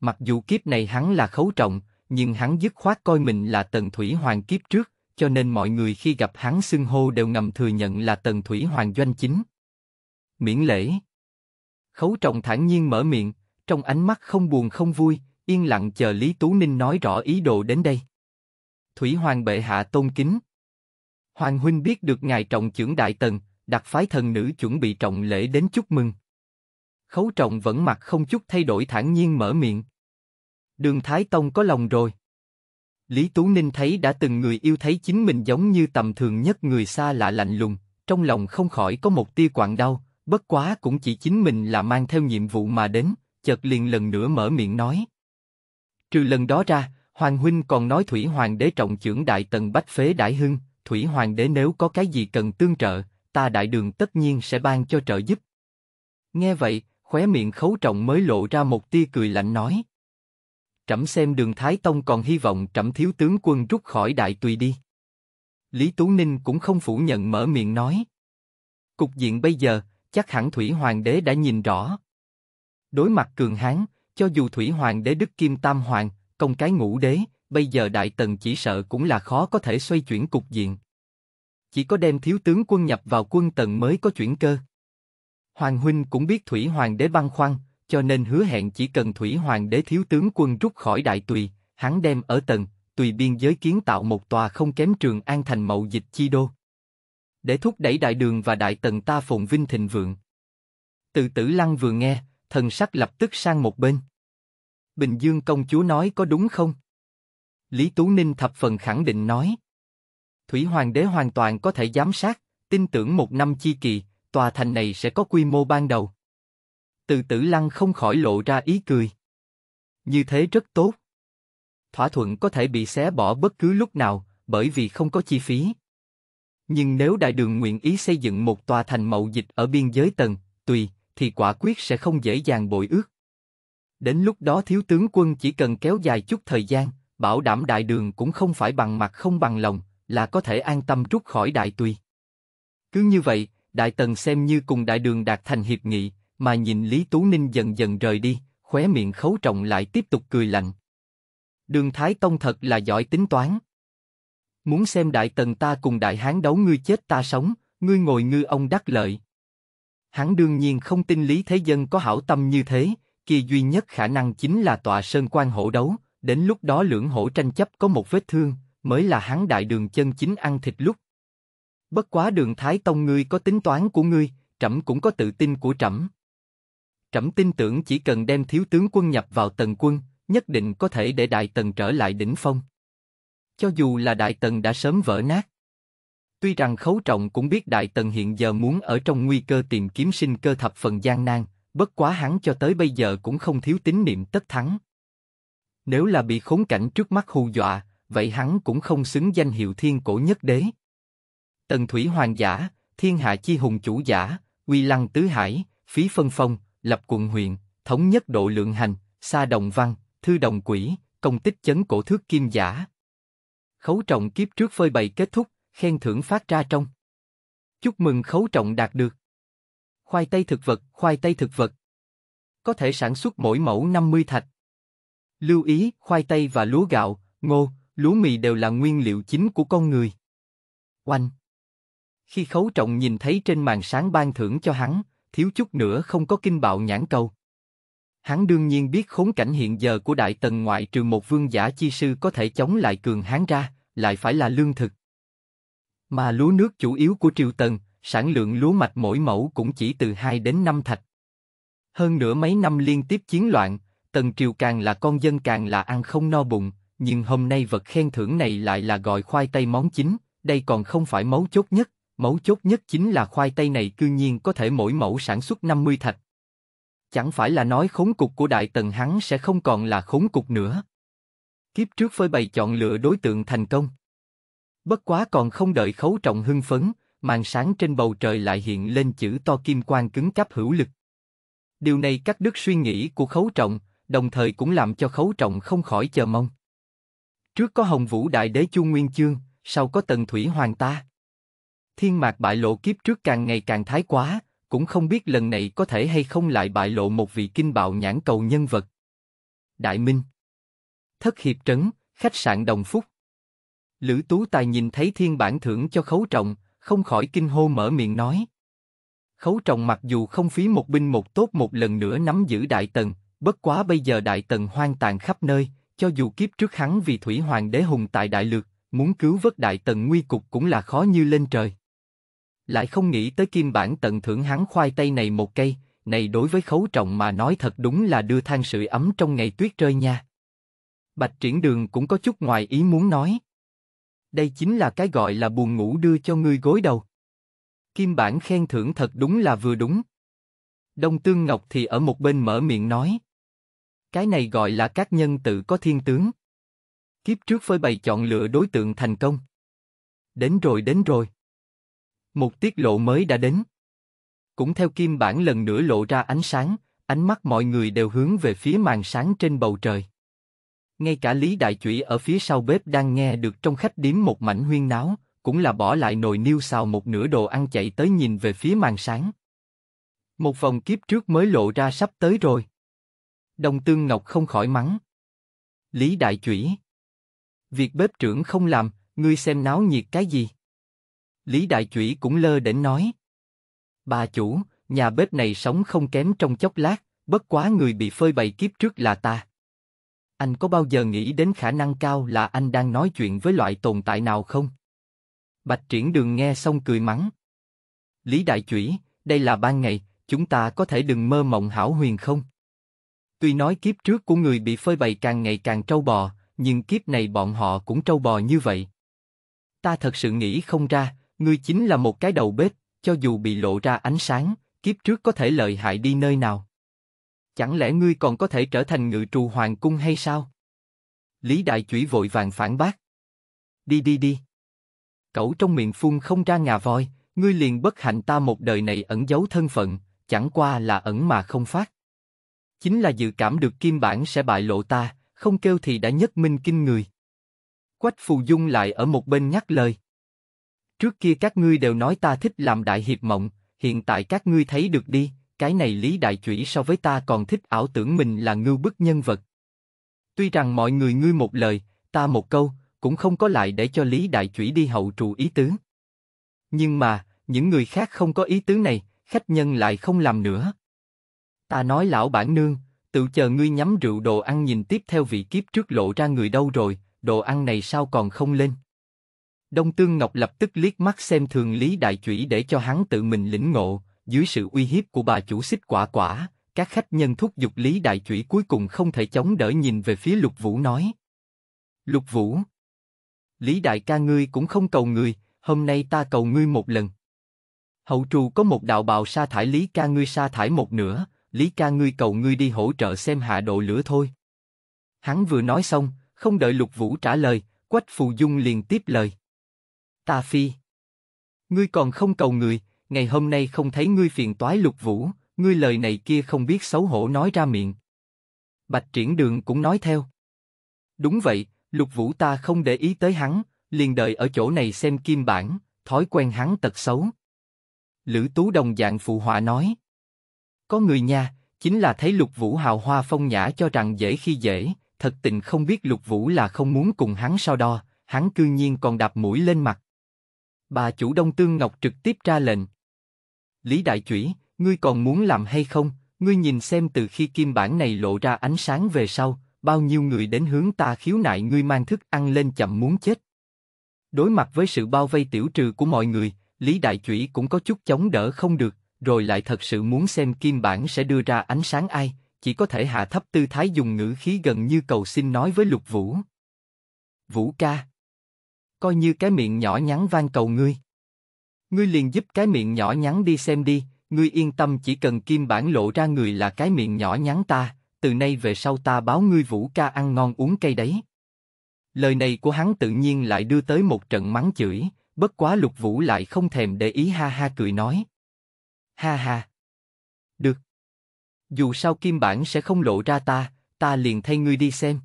[SPEAKER 1] Mặc dù kiếp này hắn là khấu trọng, nhưng hắn dứt khoát coi mình là tần Thủy Hoàng kiếp trước, cho nên mọi người khi gặp hắn xưng hô đều ngầm thừa nhận là tần Thủy Hoàng doanh chính. Miễn lễ Khấu trọng thản nhiên mở miệng, trong ánh mắt không buồn không vui, yên lặng chờ Lý Tú Ninh nói rõ ý đồ đến đây. Thủy Hoàng bệ hạ tôn kính. Hoàng huynh biết được ngài trọng trưởng đại tần, đặt phái thần nữ chuẩn bị trọng lễ đến chúc mừng. Khấu trọng vẫn mặt không chút thay đổi thản nhiên mở miệng. Đường Thái Tông có lòng rồi. Lý Tú Ninh thấy đã từng người yêu thấy chính mình giống như tầm thường nhất người xa lạ lạnh lùng, trong lòng không khỏi có một tia quặn đau, bất quá cũng chỉ chính mình là mang theo nhiệm vụ mà đến, chợt liền lần nữa mở miệng nói. Trừ lần đó ra, Hoàng Huynh còn nói Thủy Hoàng đế trọng trưởng đại tần bách phế đại hưng, Thủy Hoàng đế nếu có cái gì cần tương trợ, ta đại đường tất nhiên sẽ ban cho trợ giúp. Nghe vậy, khóe miệng khấu trọng mới lộ ra một tia cười lạnh nói. Trẫm xem đường Thái Tông còn hy vọng trẫm thiếu tướng quân rút khỏi đại tùy đi. Lý Tú Ninh cũng không phủ nhận mở miệng nói. Cục diện bây giờ, chắc hẳn Thủy Hoàng đế đã nhìn rõ. Đối mặt cường hán, cho dù Thủy Hoàng đế Đức Kim Tam Hoàng, công cái ngũ đế, bây giờ Đại Tần chỉ sợ cũng là khó có thể xoay chuyển cục diện. Chỉ có đem thiếu tướng quân nhập vào quân Tần mới có chuyển cơ. Hoàng Huynh cũng biết Thủy Hoàng đế băng khoăn, cho nên hứa hẹn chỉ cần Thủy Hoàng đế thiếu tướng quân rút khỏi Đại Tùy, hắn đem ở tầng, tùy biên giới kiến tạo một tòa không kém trường an thành mậu dịch chi đô. Để thúc đẩy đại đường và đại tần ta phồn vinh thịnh vượng. Từ tử lăng vừa nghe, thần sắc lập tức sang một bên. Bình Dương công chúa nói có đúng không? Lý Tú Ninh thập phần khẳng định nói. Thủy Hoàng đế hoàn toàn có thể giám sát, tin tưởng một năm chi kỳ, tòa thành này sẽ có quy mô ban đầu. Từ tử lăng không khỏi lộ ra ý cười. Như thế rất tốt. Thỏa thuận có thể bị xé bỏ bất cứ lúc nào, bởi vì không có chi phí. Nhưng nếu đại đường nguyện ý xây dựng một tòa thành mậu dịch ở biên giới tầng, tùy, thì quả quyết sẽ không dễ dàng bội ước. Đến lúc đó thiếu tướng quân chỉ cần kéo dài chút thời gian, bảo đảm đại đường cũng không phải bằng mặt không bằng lòng, là có thể an tâm rút khỏi đại tùy. Cứ như vậy, Đại Tần xem như cùng Đại Đường đạt thành hiệp nghị, mà nhìn Lý Tú Ninh dần dần rời đi, khóe miệng khấu trọng lại tiếp tục cười lạnh. Đường Thái Tông thật là giỏi tính toán. Muốn xem Đại Tần ta cùng Đại Hán đấu ngươi chết ta sống, ngươi ngồi ngư ông đắc lợi. Hắn đương nhiên không tin Lý Thế Dân có hảo tâm như thế, kỳ duy nhất khả năng chính là tọa sơn quan hổ đấu, đến lúc đó lưỡng hổ tranh chấp có một vết thương, mới là hắn đại đường chân chính ăn thịt lúc Bất quá đường Thái Tông ngươi có tính toán của ngươi, trẫm cũng có tự tin của trẫm. Trẫm tin tưởng chỉ cần đem thiếu tướng quân nhập vào tần quân, nhất định có thể để đại tần trở lại đỉnh phong. Cho dù là đại tần đã sớm vỡ nát. Tuy rằng Khấu Trọng cũng biết Đại Tần hiện giờ muốn ở trong nguy cơ tìm kiếm sinh cơ thập phần gian nan, bất quá hắn cho tới bây giờ cũng không thiếu tín niệm tất thắng. Nếu là bị khốn cảnh trước mắt hù dọa, vậy hắn cũng không xứng danh hiệu thiên cổ nhất đế. Tần Thủy Hoàng giả, Thiên Hạ Chi Hùng Chủ giả, uy Lăng Tứ Hải, Phí Phân Phong, Lập Quận Huyện, Thống Nhất Độ Lượng Hành, xa Đồng Văn, Thư Đồng Quỷ, Công Tích Chấn Cổ Thước Kim Giả. Khấu trọng kiếp trước phơi bày kết thúc, khen thưởng phát ra trong. Chúc mừng khấu trọng đạt được. Khoai tây thực vật, khoai tây thực vật. Có thể sản xuất mỗi mẫu 50 thạch. Lưu ý, khoai tây và lúa gạo, ngô, lúa mì đều là nguyên liệu chính của con người. Oanh! Khi khấu trọng nhìn thấy trên màn sáng ban thưởng cho hắn, thiếu chút nữa không có kinh bạo nhãn câu. Hắn đương nhiên biết khốn cảnh hiện giờ của đại tần ngoại trừ một vương giả chi sư có thể chống lại cường hán ra, lại phải là lương thực. Mà lúa nước chủ yếu của triều tần, sản lượng lúa mạch mỗi mẫu cũng chỉ từ 2 đến 5 thạch. Hơn nửa mấy năm liên tiếp chiến loạn, tần triều càng là con dân càng là ăn không no bụng, nhưng hôm nay vật khen thưởng này lại là gọi khoai tây món chính, đây còn không phải mấu chốt nhất, Mấu chốt nhất chính là khoai tây này cư nhiên có thể mỗi mẫu sản xuất 50 thạch. Chẳng phải là nói khốn cục của Đại Tần hắn sẽ không còn là khốn cục nữa. Kiếp trước phơi bày chọn lựa đối tượng thành công. Bất quá còn không đợi khấu trọng hưng phấn, màn sáng trên bầu trời lại hiện lên chữ to kim quang cứng cáp hữu lực. Điều này cắt đứt suy nghĩ của khấu trọng, đồng thời cũng làm cho khấu trọng không khỏi chờ mong. Trước có Hồng Vũ Đại Đế Chu Nguyên Chương, sau có Tần Thủy Hoàng ta thiên mạc bại lộ kiếp trước càng ngày càng thái quá, cũng không biết lần này có thể hay không lại bại lộ một vị kinh bạo nhãn cầu nhân vật. Đại Minh Thất Hiệp Trấn, khách sạn Đồng Phúc Lữ Tú Tài nhìn thấy thiên bản thưởng cho khấu trọng, không khỏi kinh hô mở miệng nói. Khấu trọng mặc dù không phí một binh một tốt một lần nữa nắm giữ Đại Tần, bất quá bây giờ Đại Tần hoang tàn khắp nơi, cho dù kiếp trước hắn vì Thủy Hoàng đế hùng tại Đại Lược, muốn cứu vớt Đại Tần nguy cục cũng là khó như lên trời lại không nghĩ tới kim bản tận thưởng hắn khoai tây này một cây, này đối với khấu trọng mà nói thật đúng là đưa than sưởi ấm trong ngày tuyết rơi nha. Bạch triển đường cũng có chút ngoài ý muốn nói. Đây chính là cái gọi là buồn ngủ đưa cho ngươi gối đầu. Kim bản khen thưởng thật đúng là vừa đúng. Đông Tương Ngọc thì ở một bên mở miệng nói. Cái này gọi là các nhân tự có thiên tướng. Kiếp trước phơi bày chọn lựa đối tượng thành công. Đến rồi đến rồi. Một tiết lộ mới đã đến. Cũng theo kim bản lần nữa lộ ra ánh sáng, ánh mắt mọi người đều hướng về phía màn sáng trên bầu trời. Ngay cả Lý Đại Chủy ở phía sau bếp đang nghe được trong khách điếm một mảnh huyên náo, cũng là bỏ lại nồi niêu xào một nửa đồ ăn chạy tới nhìn về phía màn sáng. Một vòng kiếp trước mới lộ ra sắp tới rồi. Đồng Tương Ngọc không khỏi mắng. Lý Đại Chủy. Việc bếp trưởng không làm, ngươi xem náo nhiệt cái gì? Lý Đại Chủy cũng lơ đến nói. Bà chủ, nhà bếp này sống không kém trong chốc lát, bất quá người bị phơi bày kiếp trước là ta. Anh có bao giờ nghĩ đến khả năng cao là anh đang nói chuyện với loại tồn tại nào không? Bạch triển đường nghe xong cười mắng. Lý Đại Chủy, đây là ban ngày, chúng ta có thể đừng mơ mộng hảo huyền không? Tuy nói kiếp trước của người bị phơi bày càng ngày càng trâu bò, nhưng kiếp này bọn họ cũng trâu bò như vậy. Ta thật sự nghĩ không ra, Ngươi chính là một cái đầu bếp, cho dù bị lộ ra ánh sáng, kiếp trước có thể lợi hại đi nơi nào. Chẳng lẽ ngươi còn có thể trở thành ngự trù hoàng cung hay sao? Lý Đại Chủy vội vàng phản bác. Đi đi đi. Cậu trong miệng phun không ra ngà voi, ngươi liền bất hạnh ta một đời này ẩn giấu thân phận, chẳng qua là ẩn mà không phát. Chính là dự cảm được kim bản sẽ bại lộ ta, không kêu thì đã nhất minh kinh người. Quách Phù Dung lại ở một bên nhắc lời. Trước kia các ngươi đều nói ta thích làm đại hiệp mộng, hiện tại các ngươi thấy được đi, cái này Lý Đại Chủy so với ta còn thích ảo tưởng mình là ngưu bức nhân vật. Tuy rằng mọi người ngươi một lời, ta một câu, cũng không có lại để cho Lý Đại Chủy đi hậu trụ ý tứ. Nhưng mà, những người khác không có ý tứ này, khách nhân lại không làm nữa. Ta nói lão bản nương, tự chờ ngươi nhắm rượu đồ ăn nhìn tiếp theo vị kiếp trước lộ ra người đâu rồi, đồ ăn này sao còn không lên. Đông Tương Ngọc lập tức liếc mắt xem thường Lý Đại Chủy để cho hắn tự mình lĩnh ngộ, dưới sự uy hiếp của bà chủ xích quả quả, các khách nhân thúc giục Lý Đại Chủy cuối cùng không thể chống đỡ nhìn về phía Lục Vũ nói. Lục Vũ Lý Đại ca ngươi cũng không cầu ngươi, hôm nay ta cầu ngươi một lần. Hậu trù có một đạo bào sa thải Lý ca ngươi sa thải một nửa, Lý ca ngươi cầu ngươi đi hỗ trợ xem hạ độ lửa thôi. Hắn vừa nói xong, không đợi Lục Vũ trả lời, Quách Phù Dung liền tiếp lời. Ta phi. Ngươi còn không cầu người, ngày hôm nay không thấy ngươi phiền toái lục vũ, ngươi lời này kia không biết xấu hổ nói ra miệng. Bạch triển đường cũng nói theo. Đúng vậy, lục vũ ta không để ý tới hắn, liền đợi ở chỗ này xem kim bản, thói quen hắn tật xấu. Lữ Tú Đồng dạng phụ họa nói. Có người nha, chính là thấy lục vũ hào hoa phong nhã cho rằng dễ khi dễ, thật tình không biết lục vũ là không muốn cùng hắn so đo, hắn cư nhiên còn đạp mũi lên mặt. Bà chủ Đông Tương Ngọc trực tiếp ra lệnh. Lý Đại Chủy, ngươi còn muốn làm hay không? Ngươi nhìn xem từ khi kim bản này lộ ra ánh sáng về sau, bao nhiêu người đến hướng ta khiếu nại ngươi mang thức ăn lên chậm muốn chết. Đối mặt với sự bao vây tiểu trừ của mọi người, Lý Đại Chủy cũng có chút chống đỡ không được, rồi lại thật sự muốn xem kim bản sẽ đưa ra ánh sáng ai, chỉ có thể hạ thấp tư thái dùng ngữ khí gần như cầu xin nói với Lục Vũ. Vũ ca, coi như cái miệng nhỏ nhắn van cầu ngươi. Ngươi liền giúp cái miệng nhỏ nhắn đi xem đi, ngươi yên tâm chỉ cần kim bản lộ ra người là cái miệng nhỏ nhắn ta, từ nay về sau ta báo ngươi vũ ca ăn ngon uống cây đấy. Lời này của hắn tự nhiên lại đưa tới một trận mắng chửi, bất quá lục vũ lại không thèm để ý ha ha cười nói. Ha ha. Được. Dù sao kim bản sẽ không lộ ra ta, ta liền thay ngươi đi xem.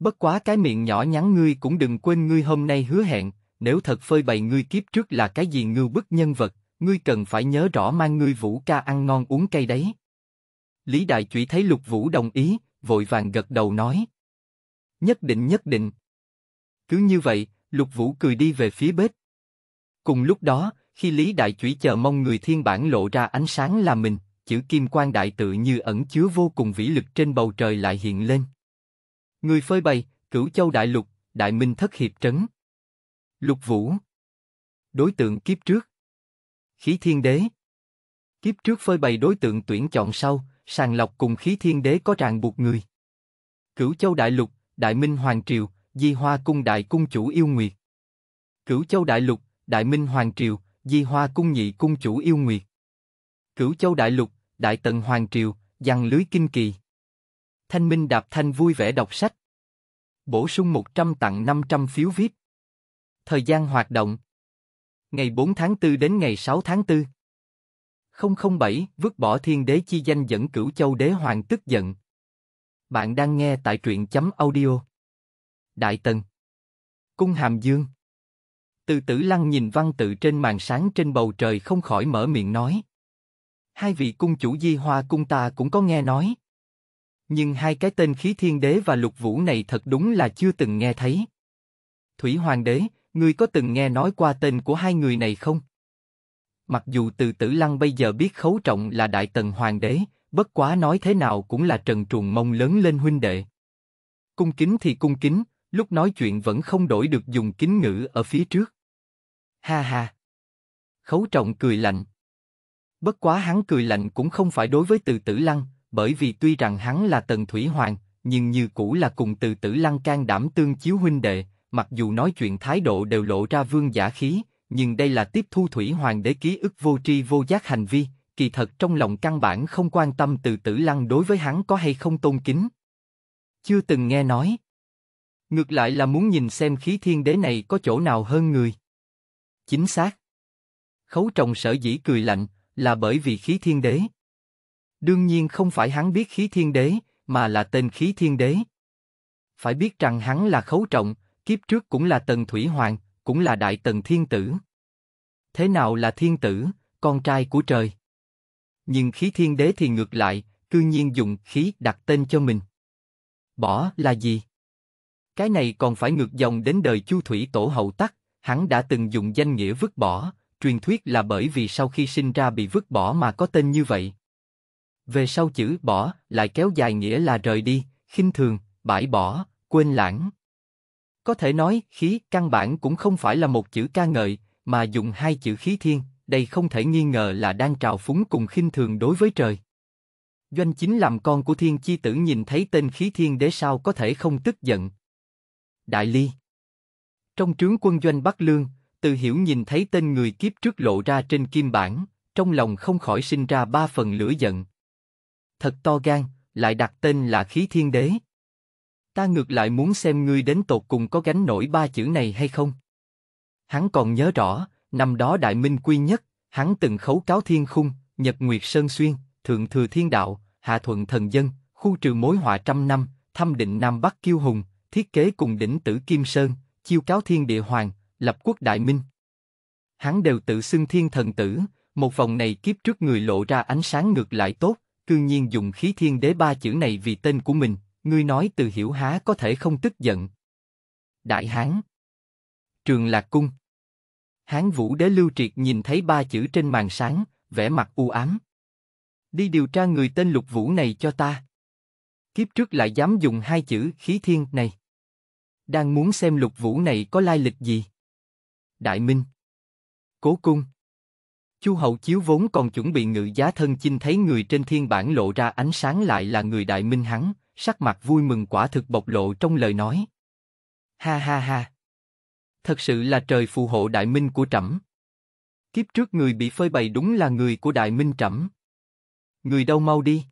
[SPEAKER 1] Bất quá cái miệng nhỏ nhắn ngươi cũng đừng quên ngươi hôm nay hứa hẹn, nếu thật phơi bày ngươi kiếp trước là cái gì ngưu bức nhân vật, ngươi cần phải nhớ rõ mang ngươi Vũ ca ăn ngon uống cay đấy. Lý Đại Chủy thấy Lục Vũ đồng ý, vội vàng gật đầu nói. Nhất định nhất định. Cứ như vậy, Lục Vũ cười đi về phía bếp. Cùng lúc đó, khi Lý Đại Chủy chờ mong người thiên bản lộ ra ánh sáng là mình, chữ kim quan đại tự như ẩn chứa vô cùng vĩ lực trên bầu trời lại hiện lên. Người phơi bày, cửu châu đại lục, đại minh thất hiệp trấn. Lục vũ. Đối tượng kiếp trước. Khí thiên đế. Kiếp trước phơi bày đối tượng tuyển chọn sau, sàng lọc cùng khí thiên đế có tràn buộc người. Cửu châu đại lục, đại minh hoàng triều, di hoa cung đại cung chủ yêu nguyệt. Cửu châu đại lục, đại minh hoàng triều, di hoa cung nhị cung chủ yêu nguyệt. Cửu châu đại lục, đại tần hoàng triều, giăng lưới kinh kỳ. Thanh Minh Đạp Thanh vui vẻ đọc sách. Bổ sung 100 tặng 500 phiếu VIP. Thời gian hoạt động. Ngày 4 tháng 4 đến ngày 6 tháng 4. 007, vứt bỏ thiên đế chi danh dẫn cửu châu đế hoàng tức giận. Bạn đang nghe tại truyện chấm audio. Đại Tần Cung Hàm Dương Từ tử lăng nhìn văn tự trên màn sáng trên bầu trời không khỏi mở miệng nói. Hai vị cung chủ di hoa cung ta cũng có nghe nói. Nhưng hai cái tên khí thiên đế và lục vũ này thật đúng là chưa từng nghe thấy. Thủy Hoàng đế, ngươi có từng nghe nói qua tên của hai người này không? Mặc dù từ tử lăng bây giờ biết khấu trọng là đại tần hoàng đế, bất quá nói thế nào cũng là trần truồng mông lớn lên huynh đệ. Cung kính thì cung kính, lúc nói chuyện vẫn không đổi được dùng kính ngữ ở phía trước. Ha ha! Khấu trọng cười lạnh. Bất quá hắn cười lạnh cũng không phải đối với từ tử lăng, bởi vì tuy rằng hắn là Tần Thủy Hoàng, nhưng như cũ là cùng từ tử lăng can đảm tương chiếu huynh đệ, mặc dù nói chuyện thái độ đều lộ ra vương giả khí, nhưng đây là tiếp thu Thủy Hoàng đế ký ức vô tri vô giác hành vi, kỳ thật trong lòng căn bản không quan tâm từ tử lăng đối với hắn có hay không tôn kính. Chưa từng nghe nói. Ngược lại là muốn nhìn xem khí thiên đế này có chỗ nào hơn người. Chính xác. Khấu trọng sở dĩ cười lạnh, là bởi vì khí thiên đế, Đương nhiên không phải hắn biết khí thiên đế, mà là tên khí thiên đế. Phải biết rằng hắn là khấu trọng, kiếp trước cũng là tần thủy hoàng, cũng là đại tần thiên tử. Thế nào là thiên tử, con trai của trời? Nhưng khí thiên đế thì ngược lại, cư nhiên dùng khí đặt tên cho mình. Bỏ là gì? Cái này còn phải ngược dòng đến đời chu thủy tổ hậu tắc, hắn đã từng dùng danh nghĩa vứt bỏ, truyền thuyết là bởi vì sau khi sinh ra bị vứt bỏ mà có tên như vậy. Về sau chữ bỏ lại kéo dài nghĩa là rời đi, khinh thường, bãi bỏ, quên lãng. Có thể nói, khí căn bản cũng không phải là một chữ ca ngợi, mà dùng hai chữ khí thiên, đây không thể nghi ngờ là đang trào phúng cùng khinh thường đối với trời. Doanh chính làm con của thiên chi tử nhìn thấy tên khí thiên đế sao có thể không tức giận. Đại ly Trong trướng quân doanh Bắc Lương, từ hiểu nhìn thấy tên người kiếp trước lộ ra trên kim bản, trong lòng không khỏi sinh ra ba phần lửa giận thật to gan, lại đặt tên là khí thiên đế. Ta ngược lại muốn xem ngươi đến tột cùng có gánh nổi ba chữ này hay không. Hắn còn nhớ rõ, năm đó đại minh quy nhất, hắn từng khấu cáo thiên khung, nhật nguyệt sơn xuyên, thượng thừa thiên đạo, hạ thuận thần dân, khu trừ mối họa trăm năm, thăm định nam bắc kiêu hùng, thiết kế cùng đỉnh tử kim sơn, chiêu cáo thiên địa hoàng, lập quốc đại minh. Hắn đều tự xưng thiên thần tử, một vòng này kiếp trước người lộ ra ánh sáng ngược lại tốt, cương nhiên dùng khí thiên đế ba chữ này vì tên của mình, ngươi nói từ hiểu há có thể không tức giận. Đại Hán Trường Lạc Cung Hán Vũ Đế Lưu Triệt nhìn thấy ba chữ trên màn sáng, vẻ mặt u ám. Đi điều tra người tên Lục Vũ này cho ta. Kiếp trước lại dám dùng hai chữ khí thiên này. Đang muốn xem Lục Vũ này có lai lịch gì. Đại Minh Cố Cung Chu Hậu Chiếu vốn còn chuẩn bị ngự giá thân chinh thấy người trên thiên bản lộ ra ánh sáng lại là người đại minh hắn, sắc mặt vui mừng quả thực bộc lộ trong lời nói. Ha ha ha! Thật sự là trời phù hộ đại minh của trẫm. Kiếp trước người bị phơi bày đúng là người của đại minh trẫm. Người đâu mau đi!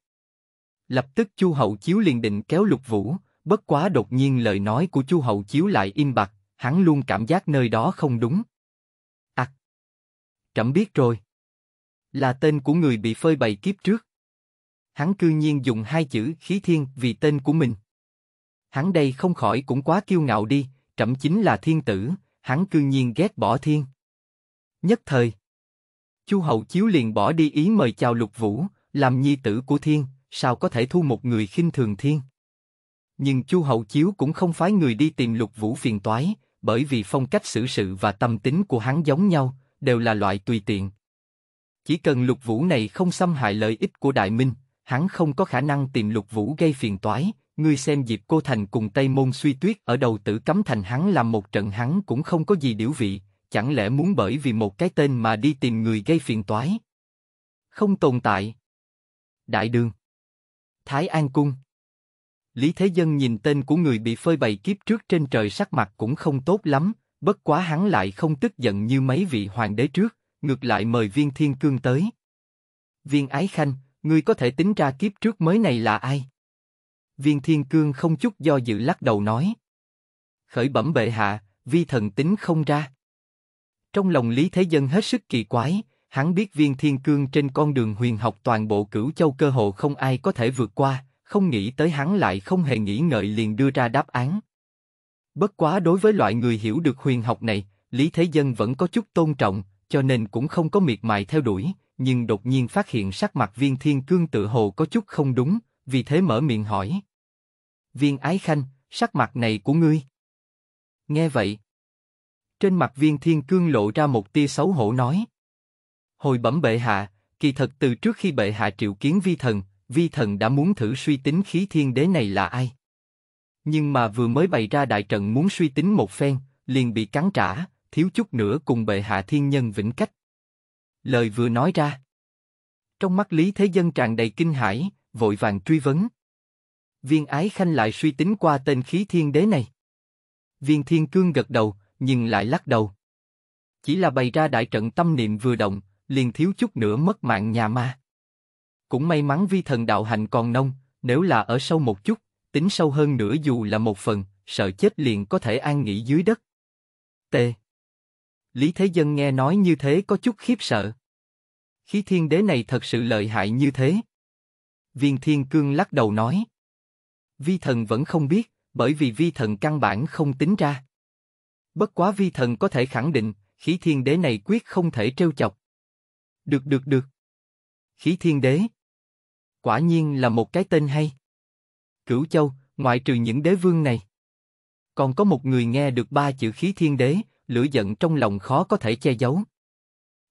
[SPEAKER 1] Lập tức Chu Hậu Chiếu liền định kéo lục vũ, bất quá đột nhiên lời nói của Chu Hậu Chiếu lại im bặt, hắn luôn cảm giác nơi đó không đúng trẫm biết rồi. Là tên của người bị phơi bày kiếp trước. Hắn cư nhiên dùng hai chữ khí thiên vì tên của mình. Hắn đây không khỏi cũng quá kiêu ngạo đi, trẫm chính là thiên tử, hắn cư nhiên ghét bỏ thiên. Nhất thời, Chu Hậu Chiếu liền bỏ đi ý mời chào Lục Vũ, làm nhi tử của thiên, sao có thể thu một người khinh thường thiên. Nhưng Chu Hậu Chiếu cũng không phái người đi tìm Lục Vũ phiền toái, bởi vì phong cách xử sự và tâm tính của hắn giống nhau, đều là loại tùy tiện. Chỉ cần lục vũ này không xâm hại lợi ích của đại minh, hắn không có khả năng tìm lục vũ gây phiền toái, ngươi xem dịp cô thành cùng Tây Môn suy tuyết ở đầu tử cấm thành hắn làm một trận hắn cũng không có gì điểu vị, chẳng lẽ muốn bởi vì một cái tên mà đi tìm người gây phiền toái? Không tồn tại. Đại đường. Thái An Cung. Lý Thế Dân nhìn tên của người bị phơi bày kiếp trước trên trời sắc mặt cũng không tốt lắm, Bất quá hắn lại không tức giận như mấy vị hoàng đế trước, ngược lại mời viên thiên cương tới. Viên ái khanh, ngươi có thể tính ra kiếp trước mới này là ai? Viên thiên cương không chút do dự lắc đầu nói. Khởi bẩm bệ hạ, vi thần tính không ra. Trong lòng Lý Thế Dân hết sức kỳ quái, hắn biết viên thiên cương trên con đường huyền học toàn bộ cửu châu cơ hồ không ai có thể vượt qua, không nghĩ tới hắn lại không hề nghĩ ngợi liền đưa ra đáp án. Bất quá đối với loại người hiểu được huyền học này, Lý Thế Dân vẫn có chút tôn trọng, cho nên cũng không có miệt mài theo đuổi, nhưng đột nhiên phát hiện sắc mặt viên thiên cương tự hồ có chút không đúng, vì thế mở miệng hỏi. Viên ái khanh, sắc mặt này của ngươi. Nghe vậy. Trên mặt viên thiên cương lộ ra một tia xấu hổ nói. Hồi bẩm bệ hạ, kỳ thật từ trước khi bệ hạ triệu kiến vi thần, vi thần đã muốn thử suy tính khí thiên đế này là ai nhưng mà vừa mới bày ra đại trận muốn suy tính một phen, liền bị cắn trả, thiếu chút nữa cùng bệ hạ thiên nhân vĩnh cách. Lời vừa nói ra, trong mắt Lý Thế Dân tràn đầy kinh hãi, vội vàng truy vấn. Viên Ái Khanh lại suy tính qua tên khí thiên đế này. Viên Thiên Cương gật đầu, nhưng lại lắc đầu. Chỉ là bày ra đại trận tâm niệm vừa động, liền thiếu chút nữa mất mạng nhà ma. Cũng may mắn vi thần đạo hành còn nông, nếu là ở sâu một chút, tính sâu hơn nữa dù là một phần, sợ chết liền có thể an nghỉ dưới đất. T. Lý Thế Dân nghe nói như thế có chút khiếp sợ. Khí thiên đế này thật sự lợi hại như thế. Viên thiên cương lắc đầu nói. Vi thần vẫn không biết, bởi vì vi thần căn bản không tính ra. Bất quá vi thần có thể khẳng định, khí thiên đế này quyết không thể trêu chọc. Được được được. Khí thiên đế. Quả nhiên là một cái tên hay. Cửu Châu, ngoại trừ những đế vương này. Còn có một người nghe được ba chữ khí thiên đế, lửa giận trong lòng khó có thể che giấu.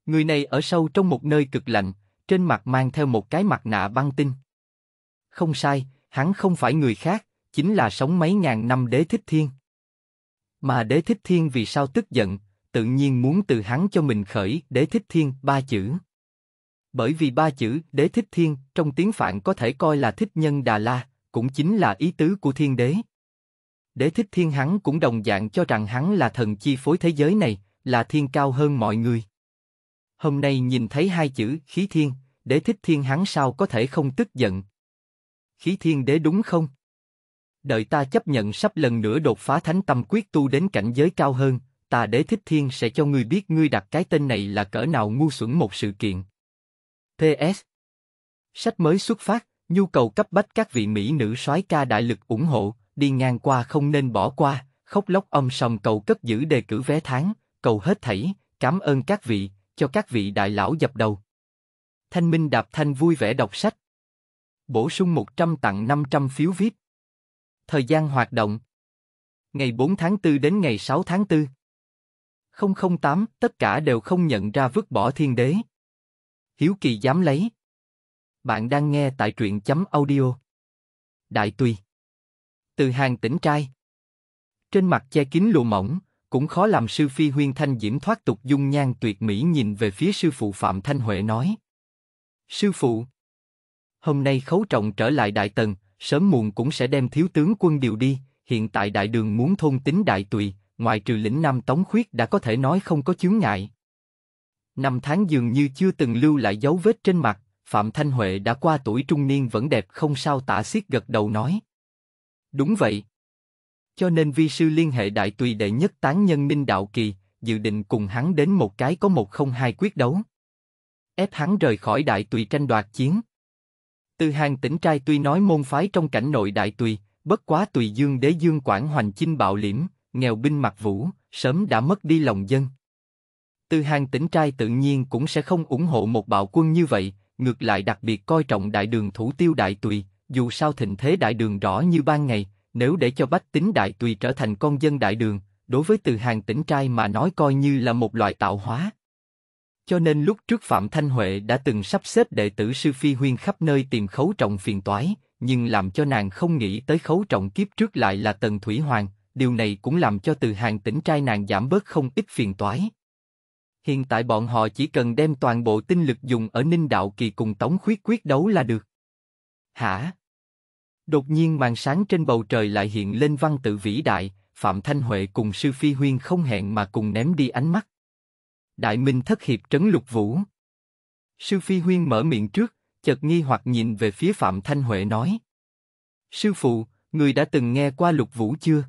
[SPEAKER 1] Người này ở sâu trong một nơi cực lạnh, trên mặt mang theo một cái mặt nạ băng tinh. Không sai, hắn không phải người khác, chính là sống mấy ngàn năm đế thích thiên. Mà đế thích thiên vì sao tức giận, tự nhiên muốn từ hắn cho mình khởi đế thích thiên ba chữ. Bởi vì ba chữ đế thích thiên trong tiếng Phạn có thể coi là thích nhân Đà La, cũng chính là ý tứ của thiên đế. Đế thích thiên hắn cũng đồng dạng cho rằng hắn là thần chi phối thế giới này, là thiên cao hơn mọi người. Hôm nay nhìn thấy hai chữ khí thiên, đế thích thiên hắn sao có thể không tức giận. Khí thiên đế đúng không? Đợi ta chấp nhận sắp lần nữa đột phá thánh tâm quyết tu đến cảnh giới cao hơn, ta đế thích thiên sẽ cho ngươi biết ngươi đặt cái tên này là cỡ nào ngu xuẩn một sự kiện. PS Sách mới xuất phát, Nhu cầu cấp bách các vị mỹ nữ soái ca đại lực ủng hộ, đi ngang qua không nên bỏ qua, khóc lóc âm sầm cầu cất giữ đề cử vé tháng, cầu hết thảy, cảm ơn các vị, cho các vị đại lão dập đầu. Thanh Minh Đạp Thanh vui vẻ đọc sách. Bổ sung 100 tặng 500 phiếu VIP. Thời gian hoạt động Ngày 4 tháng 4 đến ngày 6 tháng 4 008, tất cả đều không nhận ra vứt bỏ thiên đế. Hiếu kỳ dám lấy bạn đang nghe tại truyện chấm audio. Đại Tùy Từ hàng tỉnh trai Trên mặt che kín lụa mỏng, cũng khó làm sư phi huyên thanh diễm thoát tục dung nhan tuyệt mỹ nhìn về phía sư phụ Phạm Thanh Huệ nói. Sư phụ Hôm nay khấu trọng trở lại Đại Tần, sớm muộn cũng sẽ đem thiếu tướng quân điều đi, hiện tại đại đường muốn thôn tính Đại Tùy, ngoài trừ lĩnh Nam Tống Khuyết đã có thể nói không có chướng ngại. Năm tháng dường như chưa từng lưu lại dấu vết trên mặt, Phạm Thanh Huệ đã qua tuổi trung niên vẫn đẹp không sao tả xiết gật đầu nói. Đúng vậy. Cho nên vi sư liên hệ đại tùy đệ nhất tán nhân Minh Đạo Kỳ, dự định cùng hắn đến một cái có một không hai quyết đấu. Ép hắn rời khỏi đại tùy tranh đoạt chiến. Từ hàng tỉnh trai tuy nói môn phái trong cảnh nội đại tùy, bất quá tùy dương đế dương Quản hoành chinh bạo liễm, nghèo binh mặc vũ, sớm đã mất đi lòng dân. Từ hàng tỉnh trai tự nhiên cũng sẽ không ủng hộ một bạo quân như vậy, ngược lại đặc biệt coi trọng đại đường thủ tiêu đại tùy, dù sao thịnh thế đại đường rõ như ban ngày, nếu để cho bách tính đại tùy trở thành con dân đại đường, đối với từ hàng tỉnh trai mà nói coi như là một loại tạo hóa. Cho nên lúc trước Phạm Thanh Huệ đã từng sắp xếp đệ tử sư Phi Huyên khắp nơi tìm khấu trọng phiền toái, nhưng làm cho nàng không nghĩ tới khấu trọng kiếp trước lại là Tần Thủy Hoàng, điều này cũng làm cho từ hàng tỉnh trai nàng giảm bớt không ít phiền toái. Hiện tại bọn họ chỉ cần đem toàn bộ tinh lực dùng ở Ninh Đạo Kỳ cùng Tống Khuyết quyết đấu là được. Hả? Đột nhiên màn sáng trên bầu trời lại hiện lên văn tự vĩ đại, Phạm Thanh Huệ cùng Sư Phi Huyên không hẹn mà cùng ném đi ánh mắt. Đại Minh thất hiệp trấn lục vũ. Sư Phi Huyên mở miệng trước, chợt nghi hoặc nhìn về phía Phạm Thanh Huệ nói. Sư phụ, người đã từng nghe qua lục vũ chưa?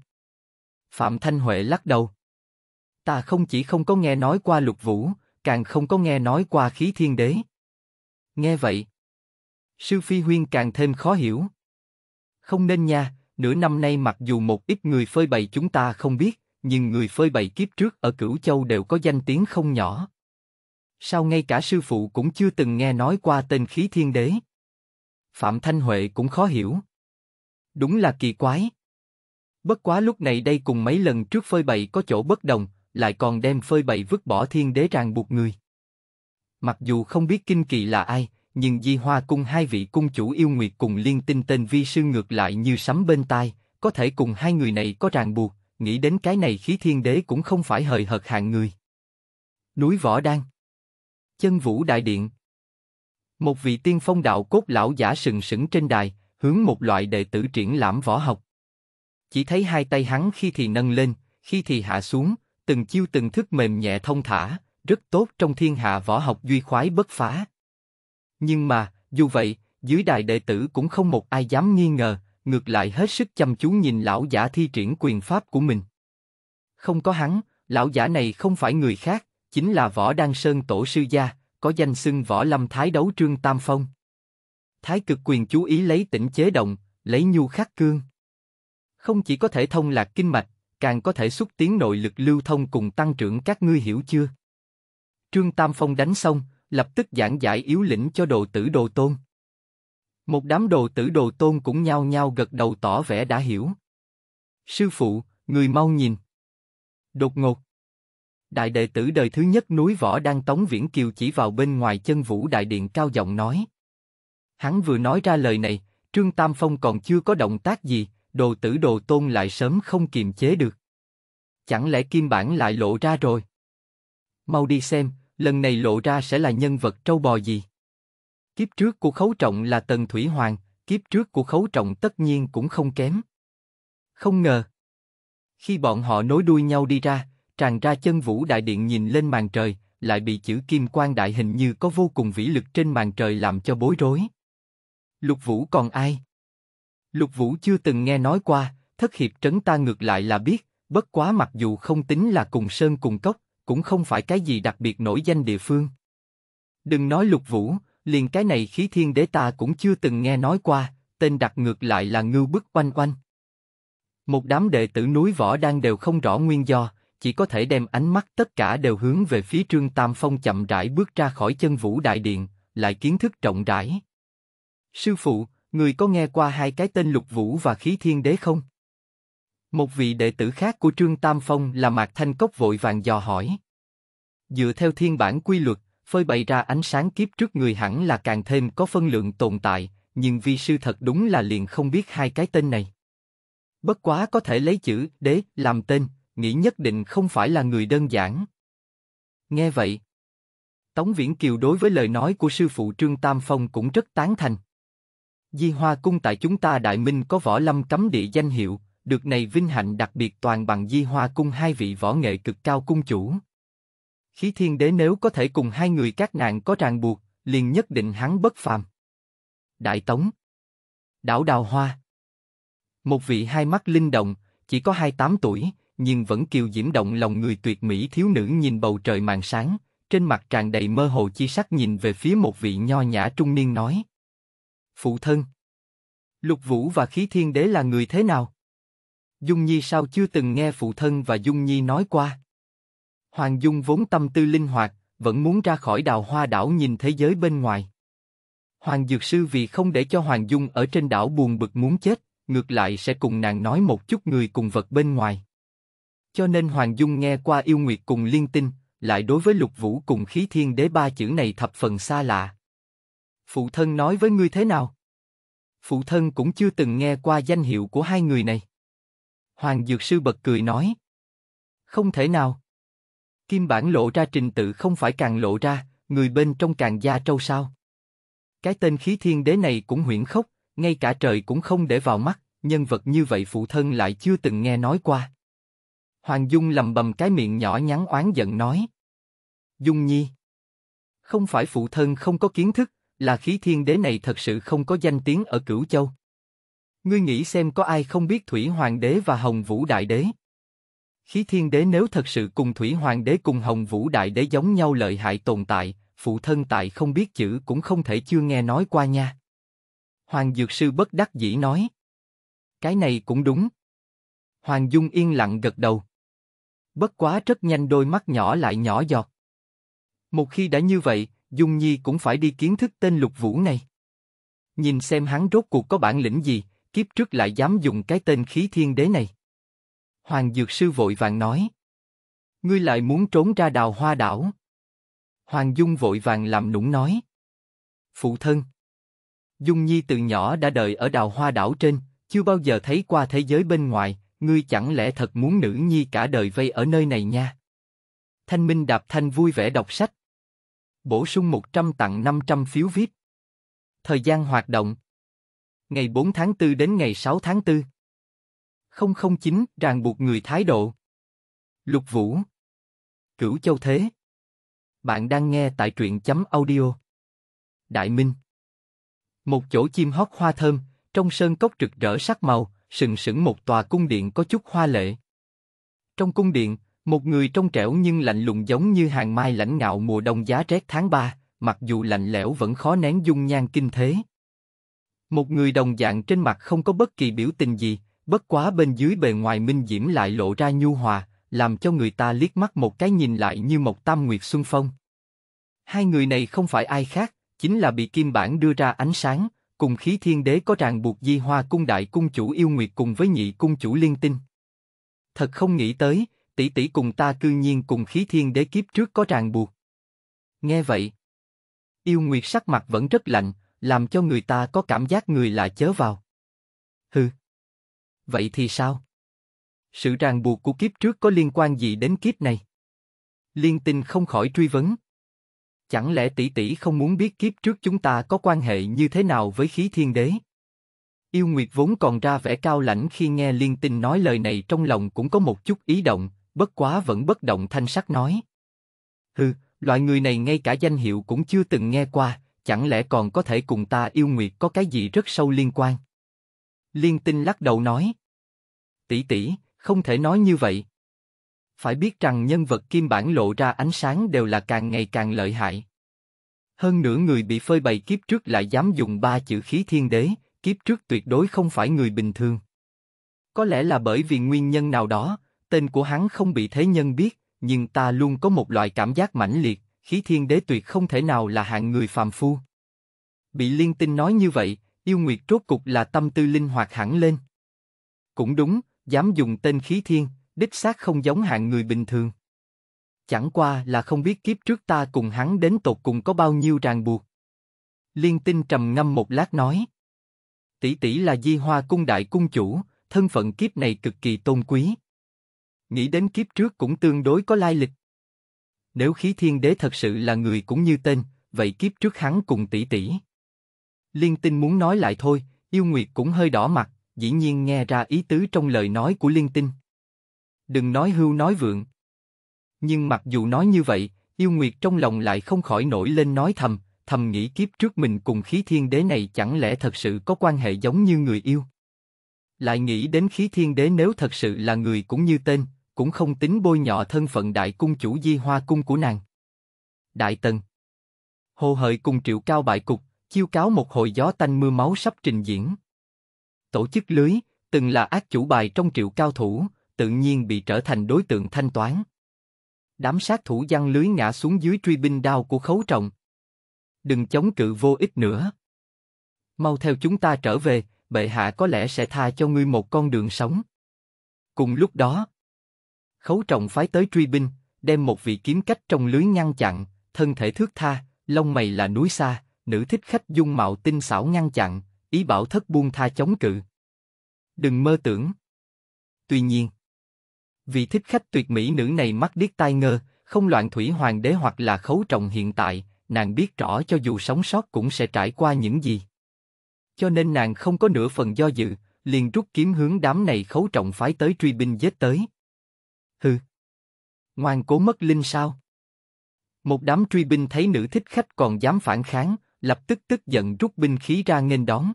[SPEAKER 1] Phạm Thanh Huệ lắc đầu. Ta không chỉ không có nghe nói qua lục vũ, càng không có nghe nói qua khí thiên đế. Nghe vậy, Sư Phi Huyên càng thêm khó hiểu. Không nên nha, nửa năm nay mặc dù một ít người phơi bày chúng ta không biết, nhưng người phơi bày kiếp trước ở Cửu Châu đều có danh tiếng không nhỏ. Sao ngay cả sư phụ cũng chưa từng nghe nói qua tên khí thiên đế? Phạm Thanh Huệ cũng khó hiểu. Đúng là kỳ quái. Bất quá lúc này đây cùng mấy lần trước phơi bày có chỗ bất đồng, lại còn đem phơi bày vứt bỏ thiên đế ràng buộc người. Mặc dù không biết kinh kỳ là ai, nhưng Di Hoa cung hai vị cung chủ yêu nguyệt cùng liên tinh tên vi sư ngược lại như sắm bên tai, có thể cùng hai người này có ràng buộc, nghĩ đến cái này khí thiên đế cũng không phải hời hợt hạng người. Núi Võ Đan Chân Vũ Đại Điện Một vị tiên phong đạo cốt lão giả sừng sững trên đài, hướng một loại đệ tử triển lãm võ học. Chỉ thấy hai tay hắn khi thì nâng lên, khi thì hạ xuống, từng chiêu từng thức mềm nhẹ thông thả, rất tốt trong thiên hạ võ học duy khoái bất phá. Nhưng mà, dù vậy, dưới đài đệ tử cũng không một ai dám nghi ngờ, ngược lại hết sức chăm chú nhìn lão giả thi triển quyền pháp của mình. Không có hắn, lão giả này không phải người khác, chính là võ đan sơn tổ sư gia, có danh xưng võ lâm thái đấu trương tam phong. Thái cực quyền chú ý lấy tỉnh chế động, lấy nhu khắc cương. Không chỉ có thể thông lạc kinh mạch, càng có thể xúc tiến nội lực lưu thông cùng tăng trưởng các ngươi hiểu chưa? Trương Tam Phong đánh xong, lập tức giảng giải yếu lĩnh cho đồ tử đồ tôn. Một đám đồ tử đồ tôn cũng nhao nhao gật đầu tỏ vẻ đã hiểu. Sư phụ, người mau nhìn. Đột ngột. Đại đệ tử đời thứ nhất núi võ đang tống viễn kiều chỉ vào bên ngoài chân vũ đại điện cao giọng nói. Hắn vừa nói ra lời này, Trương Tam Phong còn chưa có động tác gì, đồ tử đồ tôn lại sớm không kiềm chế được. Chẳng lẽ kim bản lại lộ ra rồi? Mau đi xem, lần này lộ ra sẽ là nhân vật trâu bò gì? Kiếp trước của khấu trọng là Tần Thủy Hoàng, kiếp trước của khấu trọng tất nhiên cũng không kém. Không ngờ. Khi bọn họ nối đuôi nhau đi ra, tràn ra chân vũ đại điện nhìn lên màn trời, lại bị chữ kim quan đại hình như có vô cùng vĩ lực trên màn trời làm cho bối rối. Lục vũ còn ai? Lục Vũ chưa từng nghe nói qua, thất hiệp trấn ta ngược lại là biết, bất quá mặc dù không tính là cùng sơn cùng cốc, cũng không phải cái gì đặc biệt nổi danh địa phương. Đừng nói Lục Vũ, liền cái này khí thiên đế ta cũng chưa từng nghe nói qua, tên đặt ngược lại là ngưu bức quanh quanh. Một đám đệ tử núi võ đang đều không rõ nguyên do, chỉ có thể đem ánh mắt tất cả đều hướng về phía Trương Tam Phong chậm rãi bước ra khỏi chân vũ đại điện, lại kiến thức rộng rãi. Sư phụ, Người có nghe qua hai cái tên Lục Vũ và Khí Thiên Đế không? Một vị đệ tử khác của Trương Tam Phong là Mạc Thanh Cốc vội vàng dò hỏi. Dựa theo thiên bản quy luật, phơi bày ra ánh sáng kiếp trước người hẳn là càng thêm có phân lượng tồn tại, nhưng vi sư thật đúng là liền không biết hai cái tên này. Bất quá có thể lấy chữ đế làm tên, nghĩ nhất định không phải là người đơn giản. Nghe vậy, Tống Viễn Kiều đối với lời nói của sư phụ Trương Tam Phong cũng rất tán thành. Di Hoa Cung tại chúng ta Đại Minh có võ lâm cấm địa danh hiệu, được này vinh hạnh đặc biệt toàn bằng Di Hoa Cung hai vị võ nghệ cực cao cung chủ. Khí Thiên Đế nếu có thể cùng hai người các nàng có ràng buộc, liền nhất định hắn bất phàm. Đại Tống Đảo Đào Hoa Một vị hai mắt linh động, chỉ có hai tám tuổi, nhưng vẫn kiều diễm động lòng người tuyệt mỹ thiếu nữ nhìn bầu trời màn sáng, trên mặt tràn đầy mơ hồ chi sắc nhìn về phía một vị nho nhã trung niên nói phụ thân. Lục Vũ và Khí Thiên Đế là người thế nào? Dung Nhi sao chưa từng nghe phụ thân và Dung Nhi nói qua? Hoàng Dung vốn tâm tư linh hoạt, vẫn muốn ra khỏi đào hoa đảo nhìn thế giới bên ngoài. Hoàng Dược Sư vì không để cho Hoàng Dung ở trên đảo buồn bực muốn chết, ngược lại sẽ cùng nàng nói một chút người cùng vật bên ngoài. Cho nên Hoàng Dung nghe qua yêu nguyệt cùng liên tinh, lại đối với lục vũ cùng khí thiên đế ba chữ này thập phần xa lạ. Phụ thân nói với ngươi thế nào? Phụ thân cũng chưa từng nghe qua danh hiệu của hai người này. Hoàng Dược Sư bật cười nói. Không thể nào. Kim bản lộ ra trình tự không phải càng lộ ra, người bên trong càng da trâu sao. Cái tên khí thiên đế này cũng huyễn khốc, ngay cả trời cũng không để vào mắt, nhân vật như vậy phụ thân lại chưa từng nghe nói qua. Hoàng Dung lầm bầm cái miệng nhỏ nhắn oán giận nói. Dung Nhi. Không phải phụ thân không có kiến thức, là khí thiên đế này thật sự không có danh tiếng ở cửu châu. Ngươi nghĩ xem có ai không biết Thủy Hoàng đế và Hồng Vũ Đại đế? Khí thiên đế nếu thật sự cùng Thủy Hoàng đế cùng Hồng Vũ Đại đế giống nhau lợi hại tồn tại, phụ thân tại không biết chữ cũng không thể chưa nghe nói qua nha. Hoàng Dược Sư bất đắc dĩ nói. Cái này cũng đúng. Hoàng Dung yên lặng gật đầu. Bất quá rất nhanh đôi mắt nhỏ lại nhỏ giọt. Một khi đã như vậy, Dung Nhi cũng phải đi kiến thức tên lục vũ này. Nhìn xem hắn rốt cuộc có bản lĩnh gì, kiếp trước lại dám dùng cái tên khí thiên đế này. Hoàng Dược Sư vội vàng nói. Ngươi lại muốn trốn ra đào hoa đảo. Hoàng Dung vội vàng làm nũng nói. Phụ thân. Dung Nhi từ nhỏ đã đợi ở đào hoa đảo trên, chưa bao giờ thấy qua thế giới bên ngoài, ngươi chẳng lẽ thật muốn nữ nhi cả đời vây ở nơi này nha? Thanh Minh đạp thanh vui vẻ đọc sách, Bổ sung 100 tặng 500 phiếu VIP. Thời gian hoạt động Ngày 4 tháng 4 đến ngày 6 tháng 4 009 Ràng buộc người thái độ Lục Vũ Cửu Châu Thế Bạn đang nghe tại truyện chấm audio Đại Minh Một chỗ chim hót hoa thơm, trong sơn cốc rực rỡ sắc màu, sừng sững một tòa cung điện có chút hoa lệ. Trong cung điện, một người trong trẻo nhưng lạnh lùng giống như hàng mai lãnh ngạo mùa đông giá rét tháng 3, mặc dù lạnh lẽo vẫn khó nén dung nhan kinh thế. Một người đồng dạng trên mặt không có bất kỳ biểu tình gì, bất quá bên dưới bề ngoài minh diễm lại lộ ra nhu hòa, làm cho người ta liếc mắt một cái nhìn lại như một tam nguyệt xuân phong. Hai người này không phải ai khác, chính là bị kim bản đưa ra ánh sáng, cùng khí thiên đế có ràng buộc di hoa cung đại cung chủ yêu nguyệt cùng với nhị cung chủ liên tinh. Thật không nghĩ tới, tỷ tỷ cùng ta cư nhiên cùng khí thiên đế kiếp trước có ràng buộc. Nghe vậy, yêu nguyệt sắc mặt vẫn rất lạnh, làm cho người ta có cảm giác người là chớ vào. Hừ. Vậy thì sao? Sự ràng buộc của kiếp trước có liên quan gì đến kiếp này? Liên tinh không khỏi truy vấn. Chẳng lẽ tỷ tỷ không muốn biết kiếp trước chúng ta có quan hệ như thế nào với khí thiên đế? Yêu Nguyệt vốn còn ra vẻ cao lãnh khi nghe Liên Tinh nói lời này trong lòng cũng có một chút ý động, bất quá vẫn bất động thanh sắc nói. Hừ, loại người này ngay cả danh hiệu cũng chưa từng nghe qua, chẳng lẽ còn có thể cùng ta yêu nguyệt có cái gì rất sâu liên quan? Liên tinh lắc đầu nói. Tỷ tỷ, không thể nói như vậy. Phải biết rằng nhân vật kim bản lộ ra ánh sáng đều là càng ngày càng lợi hại. Hơn nữa người bị phơi bày kiếp trước lại dám dùng ba chữ khí thiên đế, kiếp trước tuyệt đối không phải người bình thường. Có lẽ là bởi vì nguyên nhân nào đó, tên của hắn không bị thế nhân biết, nhưng ta luôn có một loại cảm giác mãnh liệt, khí thiên đế tuyệt không thể nào là hạng người phàm phu. Bị liên tinh nói như vậy, yêu nguyệt rốt cục là tâm tư linh hoạt hẳn lên. Cũng đúng, dám dùng tên khí thiên, đích xác không giống hạng người bình thường. Chẳng qua là không biết kiếp trước ta cùng hắn đến tột cùng có bao nhiêu ràng buộc. Liên tinh trầm ngâm một lát nói. Tỷ tỷ là di hoa cung đại cung chủ, thân phận kiếp này cực kỳ tôn quý nghĩ đến kiếp trước cũng tương đối có lai lịch. Nếu khí thiên đế thật sự là người cũng như tên, vậy kiếp trước hắn cùng tỷ tỷ. Liên tinh muốn nói lại thôi, yêu nguyệt cũng hơi đỏ mặt, dĩ nhiên nghe ra ý tứ trong lời nói của liên tinh. Đừng nói hưu nói vượng. Nhưng mặc dù nói như vậy, yêu nguyệt trong lòng lại không khỏi nổi lên nói thầm, thầm nghĩ kiếp trước mình cùng khí thiên đế này chẳng lẽ thật sự có quan hệ giống như người yêu lại nghĩ đến khí thiên đế nếu thật sự là người cũng như tên, cũng không tính bôi nhọ thân phận đại cung chủ di hoa cung của nàng. Đại tần Hồ hợi cùng triệu cao bại cục, chiêu cáo một hồi gió tanh mưa máu sắp trình diễn. Tổ chức lưới, từng là ác chủ bài trong triệu cao thủ, tự nhiên bị trở thành đối tượng thanh toán. Đám sát thủ giăng lưới ngã xuống dưới truy binh đao của khấu trọng. Đừng chống cự vô ích nữa. Mau theo chúng ta trở về, bệ hạ có lẽ sẽ tha cho ngươi một con đường sống. Cùng lúc đó, khấu trọng phái tới truy binh, đem một vị kiếm cách trong lưới ngăn chặn, thân thể thước tha, lông mày là núi xa, nữ thích khách dung mạo tinh xảo ngăn chặn, ý bảo thất buông tha chống cự. Đừng mơ tưởng. Tuy nhiên, vị thích khách tuyệt mỹ nữ này mắt điếc tai ngơ, không loạn thủy hoàng đế hoặc là khấu trọng hiện tại, nàng biết rõ cho dù sống sót cũng sẽ trải qua những gì cho nên nàng không có nửa phần do dự, liền rút kiếm hướng đám này khấu trọng phái tới truy binh giết tới. Hừ, ngoan cố mất linh sao? Một đám truy binh thấy nữ thích khách còn dám phản kháng, lập tức tức giận rút binh khí ra nghênh đón.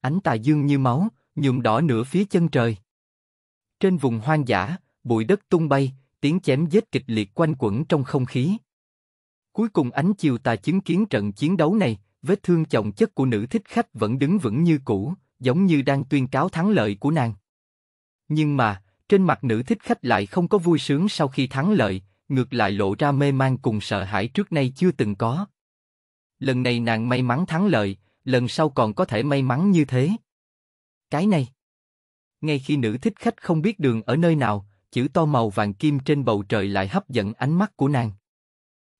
[SPEAKER 1] Ánh tà dương như máu, nhuộm đỏ nửa phía chân trời. Trên vùng hoang dã, bụi đất tung bay, tiếng chém giết kịch liệt quanh quẩn trong không khí. Cuối cùng ánh chiều tà chứng kiến trận chiến đấu này, vết thương chồng chất của nữ thích khách vẫn đứng vững như cũ, giống như đang tuyên cáo thắng lợi của nàng. Nhưng mà, trên mặt nữ thích khách lại không có vui sướng sau khi thắng lợi, ngược lại lộ ra mê man cùng sợ hãi trước nay chưa từng có. Lần này nàng may mắn thắng lợi, lần sau còn có thể may mắn như thế. Cái này. Ngay khi nữ thích khách không biết đường ở nơi nào, chữ to màu vàng kim trên bầu trời lại hấp dẫn ánh mắt của nàng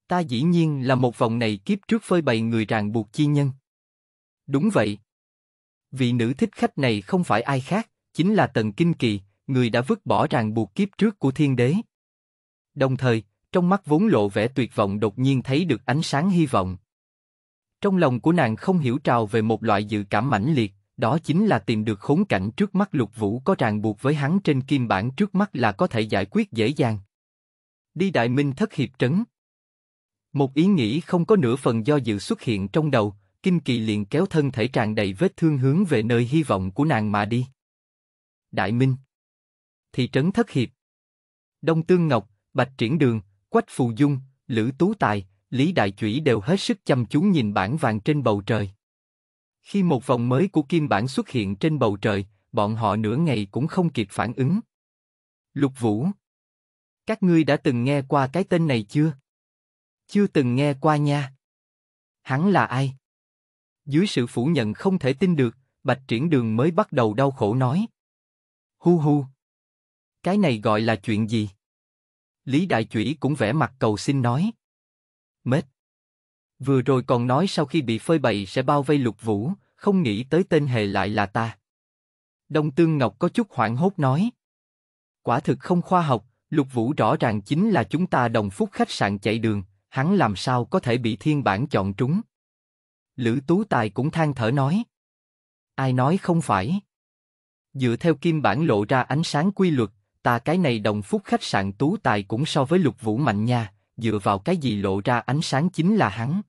[SPEAKER 1] ta dĩ nhiên là một vòng này kiếp trước phơi bày người ràng buộc chi nhân. Đúng vậy. Vị nữ thích khách này không phải ai khác, chính là Tần Kinh Kỳ, người đã vứt bỏ ràng buộc kiếp trước của thiên đế. Đồng thời, trong mắt vốn lộ vẻ tuyệt vọng đột nhiên thấy được ánh sáng hy vọng. Trong lòng của nàng không hiểu trào về một loại dự cảm mãnh liệt, đó chính là tìm được khốn cảnh trước mắt lục vũ có ràng buộc với hắn trên kim bản trước mắt là có thể giải quyết dễ dàng. Đi đại minh thất hiệp trấn. Một ý nghĩ không có nửa phần do dự xuất hiện trong đầu, Kinh Kỳ liền kéo thân thể tràn đầy vết thương hướng về nơi hy vọng của nàng mà đi. Đại Minh Thị trấn Thất Hiệp Đông Tương Ngọc, Bạch Triển Đường, Quách Phù Dung, Lữ Tú Tài, Lý Đại Chủy đều hết sức chăm chú nhìn bản vàng trên bầu trời. Khi một vòng mới của kim bản xuất hiện trên bầu trời, bọn họ nửa ngày cũng không kịp phản ứng. Lục Vũ Các ngươi đã từng nghe qua cái tên này chưa? Chưa từng nghe qua nha. Hắn là ai? Dưới sự phủ nhận không thể tin được, Bạch Triển Đường mới bắt đầu đau khổ nói. Hu hu. Cái này gọi là chuyện gì? Lý Đại Chủy cũng vẽ mặt cầu xin nói. Mết. Vừa rồi còn nói sau khi bị phơi bày sẽ bao vây lục vũ, không nghĩ tới tên hề lại là ta. Đông Tương Ngọc có chút hoảng hốt nói. Quả thực không khoa học, lục vũ rõ ràng chính là chúng ta đồng phúc khách sạn chạy đường hắn làm sao có thể bị thiên bản chọn trúng. Lữ Tú Tài cũng than thở nói. Ai nói không phải. Dựa theo kim bản lộ ra ánh sáng quy luật, ta cái này đồng phúc khách sạn Tú Tài cũng so với lục vũ mạnh nha, dựa vào cái gì lộ ra ánh sáng chính là hắn.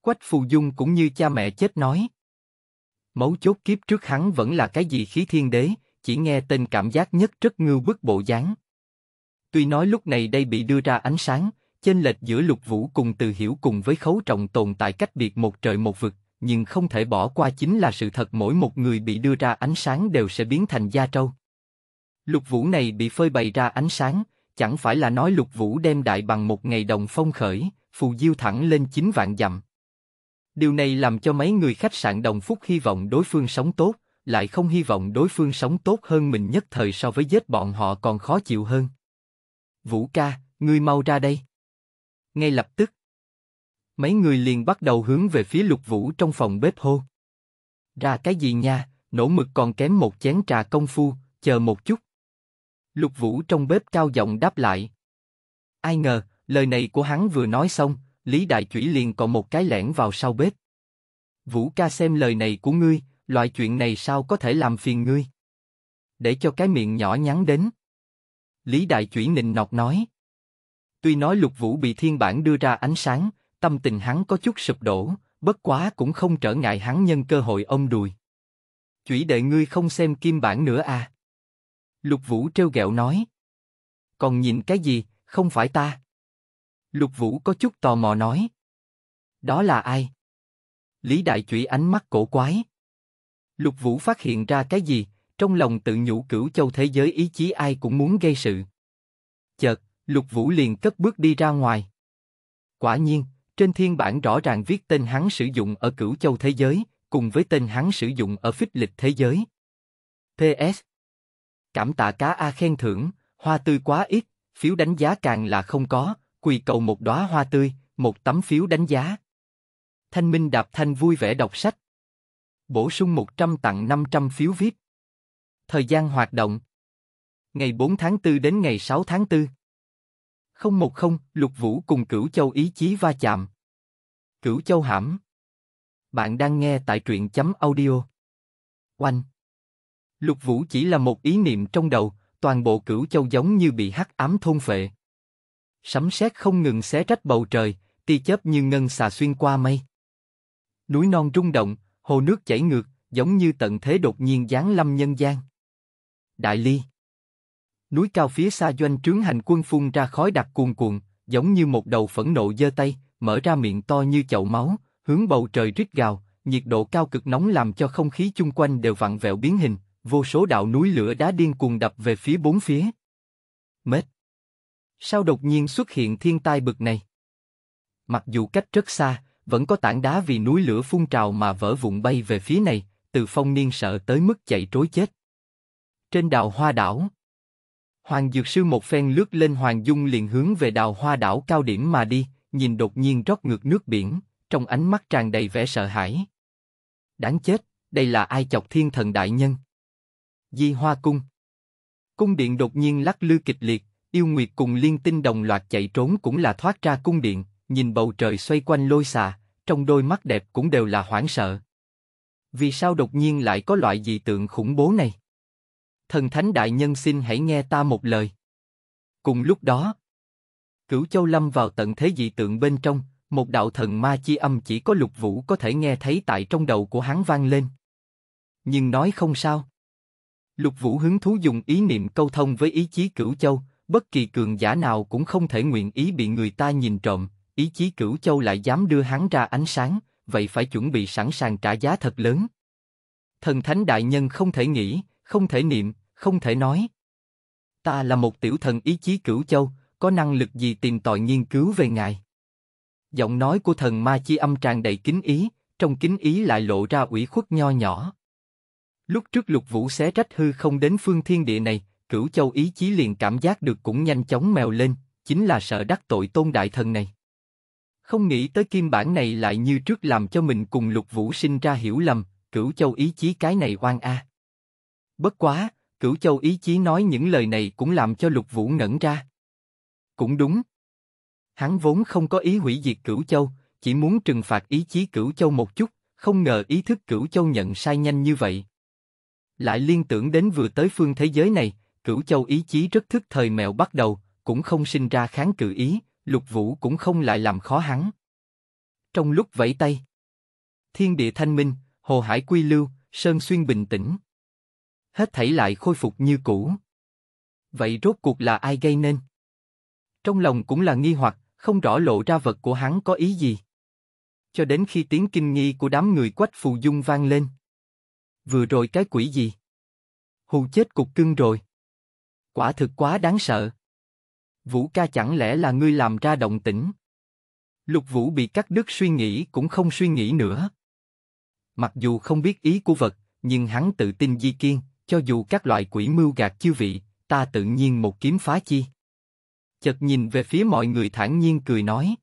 [SPEAKER 1] Quách Phù Dung cũng như cha mẹ chết nói. Mấu chốt kiếp trước hắn vẫn là cái gì khí thiên đế, chỉ nghe tên cảm giác nhất rất ngưu bức bộ dáng. Tuy nói lúc này đây bị đưa ra ánh sáng, chênh lệch giữa lục vũ cùng từ hiểu cùng với khấu trọng tồn tại cách biệt một trời một vực, nhưng không thể bỏ qua chính là sự thật mỗi một người bị đưa ra ánh sáng đều sẽ biến thành gia trâu. Lục vũ này bị phơi bày ra ánh sáng, chẳng phải là nói lục vũ đem đại bằng một ngày đồng phong khởi, phù diêu thẳng lên chín vạn dặm. Điều này làm cho mấy người khách sạn đồng phúc hy vọng đối phương sống tốt, lại không hy vọng đối phương sống tốt hơn mình nhất thời so với giết bọn họ còn khó chịu hơn. Vũ ca, ngươi mau ra đây ngay lập tức. Mấy người liền bắt đầu hướng về phía lục vũ trong phòng bếp hô. Ra cái gì nha, nổ mực còn kém một chén trà công phu, chờ một chút. Lục vũ trong bếp cao giọng đáp lại. Ai ngờ, lời này của hắn vừa nói xong, Lý Đại Chủy liền còn một cái lẻn vào sau bếp. Vũ ca xem lời này của ngươi, loại chuyện này sao có thể làm phiền ngươi? Để cho cái miệng nhỏ nhắn đến. Lý Đại Chủy nịnh nọt nói. Tuy nói lục vũ bị thiên bản đưa ra ánh sáng, tâm tình hắn có chút sụp đổ, bất quá cũng không trở ngại hắn nhân cơ hội ôm đùi. Chủy đệ ngươi không xem kim bản nữa à? Lục vũ treo gẹo nói. Còn nhìn cái gì, không phải ta. Lục vũ có chút tò mò nói. Đó là ai? Lý đại chủy ánh mắt cổ quái. Lục vũ phát hiện ra cái gì, trong lòng tự nhủ cửu châu thế giới ý chí ai cũng muốn gây sự. Chợt, Lục Vũ liền cất bước đi ra ngoài. Quả nhiên, trên thiên bản rõ ràng viết tên hắn sử dụng ở cửu châu thế giới, cùng với tên hắn sử dụng ở phích lịch thế giới. PS Cảm tạ cá A khen thưởng, hoa tươi quá ít, phiếu đánh giá càng là không có, quỳ cầu một đóa hoa tươi, một tấm phiếu đánh giá. Thanh Minh Đạp Thanh vui vẻ đọc sách. Bổ sung 100 tặng 500 phiếu viết. Thời gian hoạt động Ngày 4 tháng 4 đến ngày 6 tháng 4 không một không, Lục Vũ cùng Cửu Châu ý chí va chạm. Cửu Châu hãm. Bạn đang nghe tại truyện chấm audio. Oanh. Lục Vũ chỉ là một ý niệm trong đầu, toàn bộ Cửu Châu giống như bị hắc ám thôn phệ. Sấm sét không ngừng xé rách bầu trời, tia chớp như ngân xà xuyên qua mây. Núi non rung động, hồ nước chảy ngược, giống như tận thế đột nhiên giáng lâm nhân gian. Đại Ly Núi cao phía xa doanh trướng hành quân phun ra khói đặc cuồn cuộn, giống như một đầu phẫn nộ giơ tay, mở ra miệng to như chậu máu, hướng bầu trời rít gào, nhiệt độ cao cực nóng làm cho không khí chung quanh đều vặn vẹo biến hình, vô số đạo núi lửa đá điên cuồng đập về phía bốn phía. Mết. Sao đột nhiên xuất hiện thiên tai bực này? Mặc dù cách rất xa, vẫn có tảng đá vì núi lửa phun trào mà vỡ vụn bay về phía này, từ phong niên sợ tới mức chạy trối chết. Trên đào hoa đảo, Hoàng Dược Sư một phen lướt lên Hoàng Dung liền hướng về đào hoa đảo cao điểm mà đi, nhìn đột nhiên rót ngược nước biển, trong ánh mắt tràn đầy vẻ sợ hãi. Đáng chết, đây là ai chọc thiên thần đại nhân? Di Hoa Cung Cung điện đột nhiên lắc lư kịch liệt, yêu nguyệt cùng liên tinh đồng loạt chạy trốn cũng là thoát ra cung điện, nhìn bầu trời xoay quanh lôi xà, trong đôi mắt đẹp cũng đều là hoảng sợ. Vì sao đột nhiên lại có loại dị tượng khủng bố này? thần thánh đại nhân xin hãy nghe ta một lời. Cùng lúc đó, cửu châu lâm vào tận thế dị tượng bên trong, một đạo thần ma chi âm chỉ có lục vũ có thể nghe thấy tại trong đầu của hắn vang lên. Nhưng nói không sao. Lục vũ hứng thú dùng ý niệm câu thông với ý chí cửu châu, bất kỳ cường giả nào cũng không thể nguyện ý bị người ta nhìn trộm, ý chí cửu châu lại dám đưa hắn ra ánh sáng, vậy phải chuẩn bị sẵn sàng trả giá thật lớn. Thần thánh đại nhân không thể nghĩ, không thể niệm, không thể nói. Ta là một tiểu thần ý chí cửu châu, có năng lực gì tìm tòi nghiên cứu về ngài. Giọng nói của thần ma chi âm tràn đầy kính ý, trong kính ý lại lộ ra ủy khuất nho nhỏ. Lúc trước lục vũ xé trách hư không đến phương thiên địa này, cửu châu ý chí liền cảm giác được cũng nhanh chóng mèo lên, chính là sợ đắc tội tôn đại thần này. Không nghĩ tới kim bản này lại như trước làm cho mình cùng lục vũ sinh ra hiểu lầm, cửu châu ý chí cái này oan a. À. Bất quá, cửu châu ý chí nói những lời này cũng làm cho lục vũ ngẩn ra. Cũng đúng. Hắn vốn không có ý hủy diệt cửu châu, chỉ muốn trừng phạt ý chí cửu châu một chút, không ngờ ý thức cửu châu nhận sai nhanh như vậy. Lại liên tưởng đến vừa tới phương thế giới này, cửu châu ý chí rất thức thời mèo bắt đầu, cũng không sinh ra kháng cự ý, lục vũ cũng không lại làm khó hắn. Trong lúc vẫy tay, thiên địa thanh minh, hồ hải quy lưu, sơn xuyên bình tĩnh hết thảy lại khôi phục như cũ. Vậy rốt cuộc là ai gây nên? Trong lòng cũng là nghi hoặc, không rõ lộ ra vật của hắn có ý gì. Cho đến khi tiếng kinh nghi của đám người quách phù dung vang lên. Vừa rồi cái quỷ gì? Hù chết cục cưng rồi. Quả thực quá đáng sợ. Vũ ca chẳng lẽ là ngươi làm ra động tĩnh? Lục Vũ bị cắt đứt suy nghĩ cũng không suy nghĩ nữa. Mặc dù không biết ý của vật, nhưng hắn tự tin di kiên, cho dù các loại quỷ mưu gạt chư vị, ta tự nhiên một kiếm phá chi. Chợt nhìn về phía mọi người thản nhiên cười nói.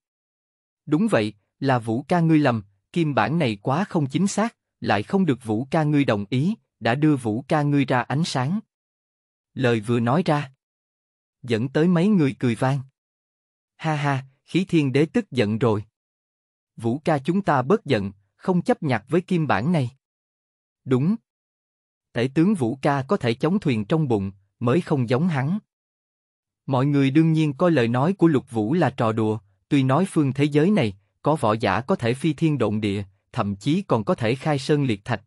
[SPEAKER 1] Đúng vậy, là Vũ ca ngươi lầm, kim bản này quá không chính xác, lại không được Vũ ca ngươi đồng ý, đã đưa Vũ ca ngươi ra ánh sáng. Lời vừa nói ra, dẫn tới mấy người cười vang. Ha ha, khí thiên đế tức giận rồi. Vũ ca chúng ta bớt giận, không chấp nhặt với kim bản này. Đúng, Tể tướng Vũ Ca có thể chống thuyền trong bụng, mới không giống hắn. Mọi người đương nhiên coi lời nói của Lục Vũ là trò đùa, tuy nói phương thế giới này, có võ giả có thể phi thiên động địa, thậm chí còn có thể khai sơn liệt thạch.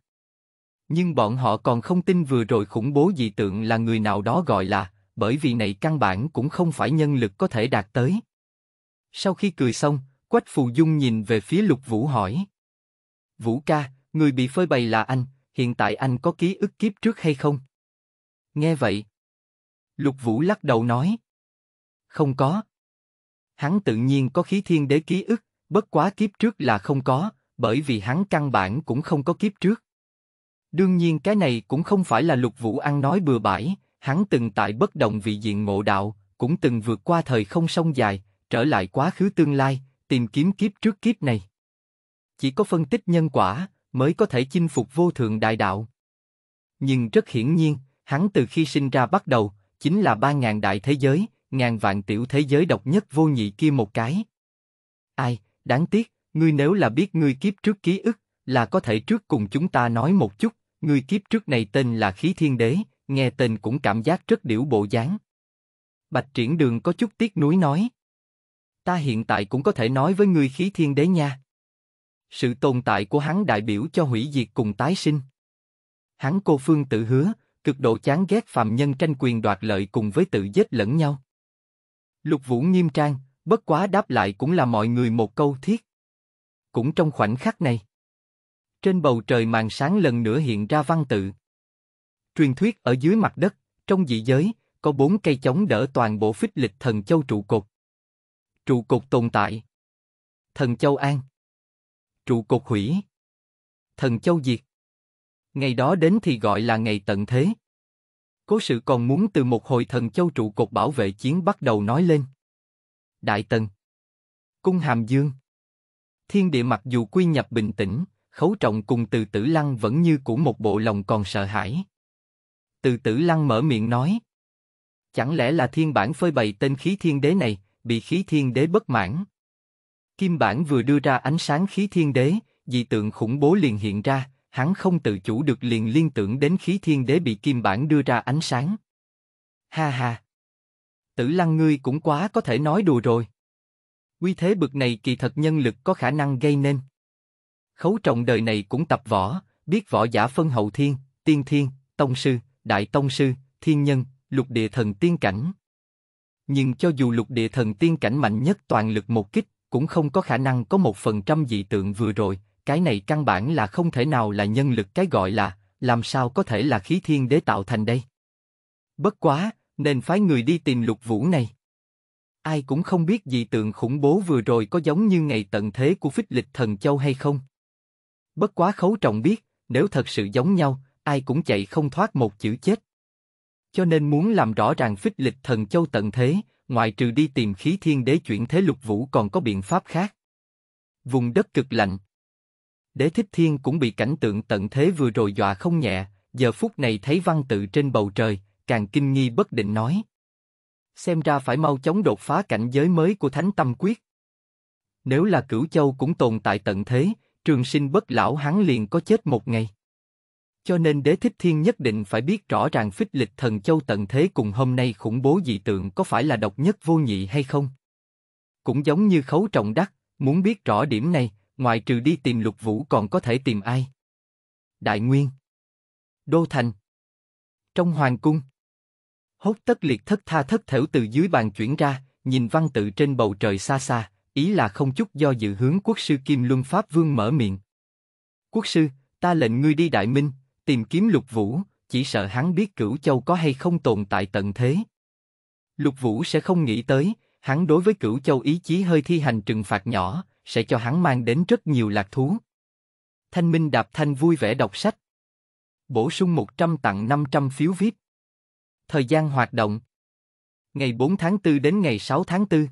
[SPEAKER 1] Nhưng bọn họ còn không tin vừa rồi khủng bố dị tượng là người nào đó gọi là, bởi vì này căn bản cũng không phải nhân lực có thể đạt tới. Sau khi cười xong, Quách Phù Dung nhìn về phía Lục Vũ hỏi. Vũ ca, người bị phơi bày là anh, hiện tại anh có ký ức kiếp trước hay không? Nghe vậy. Lục Vũ lắc đầu nói. Không có. Hắn tự nhiên có khí thiên đế ký ức, bất quá kiếp trước là không có, bởi vì hắn căn bản cũng không có kiếp trước. Đương nhiên cái này cũng không phải là lục vũ ăn nói bừa bãi, hắn từng tại bất động vị diện ngộ đạo, cũng từng vượt qua thời không sông dài, trở lại quá khứ tương lai, tìm kiếm kiếp trước kiếp này. Chỉ có phân tích nhân quả, mới có thể chinh phục vô thượng đại đạo. Nhưng rất hiển nhiên, hắn từ khi sinh ra bắt đầu, chính là ba ngàn đại thế giới, ngàn vạn tiểu thế giới độc nhất vô nhị kia một cái. Ai, đáng tiếc, ngươi nếu là biết ngươi kiếp trước ký ức, là có thể trước cùng chúng ta nói một chút, ngươi kiếp trước này tên là Khí Thiên Đế, nghe tên cũng cảm giác rất điểu bộ dáng. Bạch Triển Đường có chút tiếc nuối nói. Ta hiện tại cũng có thể nói với ngươi Khí Thiên Đế nha. Sự tồn tại của hắn đại biểu cho hủy diệt cùng tái sinh. Hắn cô phương tự hứa, cực độ chán ghét phàm nhân tranh quyền đoạt lợi cùng với tự giết lẫn nhau. Lục Vũ nghiêm trang, bất quá đáp lại cũng là mọi người một câu thiết. Cũng trong khoảnh khắc này, trên bầu trời màn sáng lần nữa hiện ra văn tự. Truyền thuyết ở dưới mặt đất, trong dị giới, có bốn cây chống đỡ toàn bộ phích lịch thần châu trụ cột. Trụ cột tồn tại. Thần châu An trụ cột hủy. Thần châu diệt. Ngày đó đến thì gọi là ngày tận thế. Cố sự còn muốn từ một hồi thần châu trụ cột bảo vệ chiến bắt đầu nói lên. Đại tần. Cung hàm dương. Thiên địa mặc dù quy nhập bình tĩnh, khấu trọng cùng từ tử lăng vẫn như của một bộ lòng còn sợ hãi. Từ tử lăng mở miệng nói. Chẳng lẽ là thiên bản phơi bày tên khí thiên đế này, bị khí thiên đế bất mãn? Kim bản vừa đưa ra ánh sáng khí thiên đế, dị tượng khủng bố liền hiện ra, hắn không tự chủ được liền liên tưởng đến khí thiên đế bị kim bản đưa ra ánh sáng. Ha ha! Tử lăng ngươi cũng quá có thể nói đùa rồi. Quy thế bực này kỳ thật nhân lực có khả năng gây nên. Khấu trọng đời này cũng tập võ, biết võ giả phân hậu thiên, tiên thiên, tông sư, đại tông sư, thiên nhân, lục địa thần tiên cảnh. Nhưng cho dù lục địa thần tiên cảnh mạnh nhất toàn lực một kích, cũng không có khả năng có một phần trăm dị tượng vừa rồi, cái này căn bản là không thể nào là nhân lực cái gọi là, làm sao có thể là khí thiên đế tạo thành đây. Bất quá, nên phái người đi tìm lục vũ này. Ai cũng không biết dị tượng khủng bố vừa rồi có giống như ngày tận thế của phích lịch thần châu hay không. Bất quá khấu trọng biết, nếu thật sự giống nhau, ai cũng chạy không thoát một chữ chết. Cho nên muốn làm rõ ràng phích lịch thần châu tận thế, ngoại trừ đi tìm khí thiên đế chuyển thế lục vũ còn có biện pháp khác. Vùng đất cực lạnh. Đế thích thiên cũng bị cảnh tượng tận thế vừa rồi dọa không nhẹ, giờ phút này thấy văn tự trên bầu trời, càng kinh nghi bất định nói. Xem ra phải mau chóng đột phá cảnh giới mới của Thánh Tâm Quyết. Nếu là cửu châu cũng tồn tại tận thế, trường sinh bất lão hắn liền có chết một ngày. Cho nên đế thích thiên nhất định phải biết rõ ràng phích lịch thần châu tận thế cùng hôm nay khủng bố dị tượng có phải là độc nhất vô nhị hay không. Cũng giống như khấu trọng đắc, muốn biết rõ điểm này, ngoài trừ đi tìm lục vũ còn có thể tìm ai. Đại Nguyên Đô Thành Trong Hoàng Cung Hốt tất liệt thất tha thất thểu từ dưới bàn chuyển ra, nhìn văn tự trên bầu trời xa xa, ý là không chút do dự hướng quốc sư Kim Luân Pháp Vương mở miệng. Quốc sư, ta lệnh ngươi đi Đại Minh, Tìm kiếm lục vũ, chỉ sợ hắn biết cửu châu có hay không tồn tại tận thế. Lục vũ sẽ không nghĩ tới, hắn đối với cửu châu ý chí hơi thi hành trừng phạt nhỏ, sẽ cho hắn mang đến rất nhiều lạc thú. Thanh Minh Đạp Thanh vui vẻ đọc sách. Bổ sung 100 tặng 500 phiếu VIP. Thời gian hoạt động Ngày 4 tháng 4 đến ngày 6 tháng 4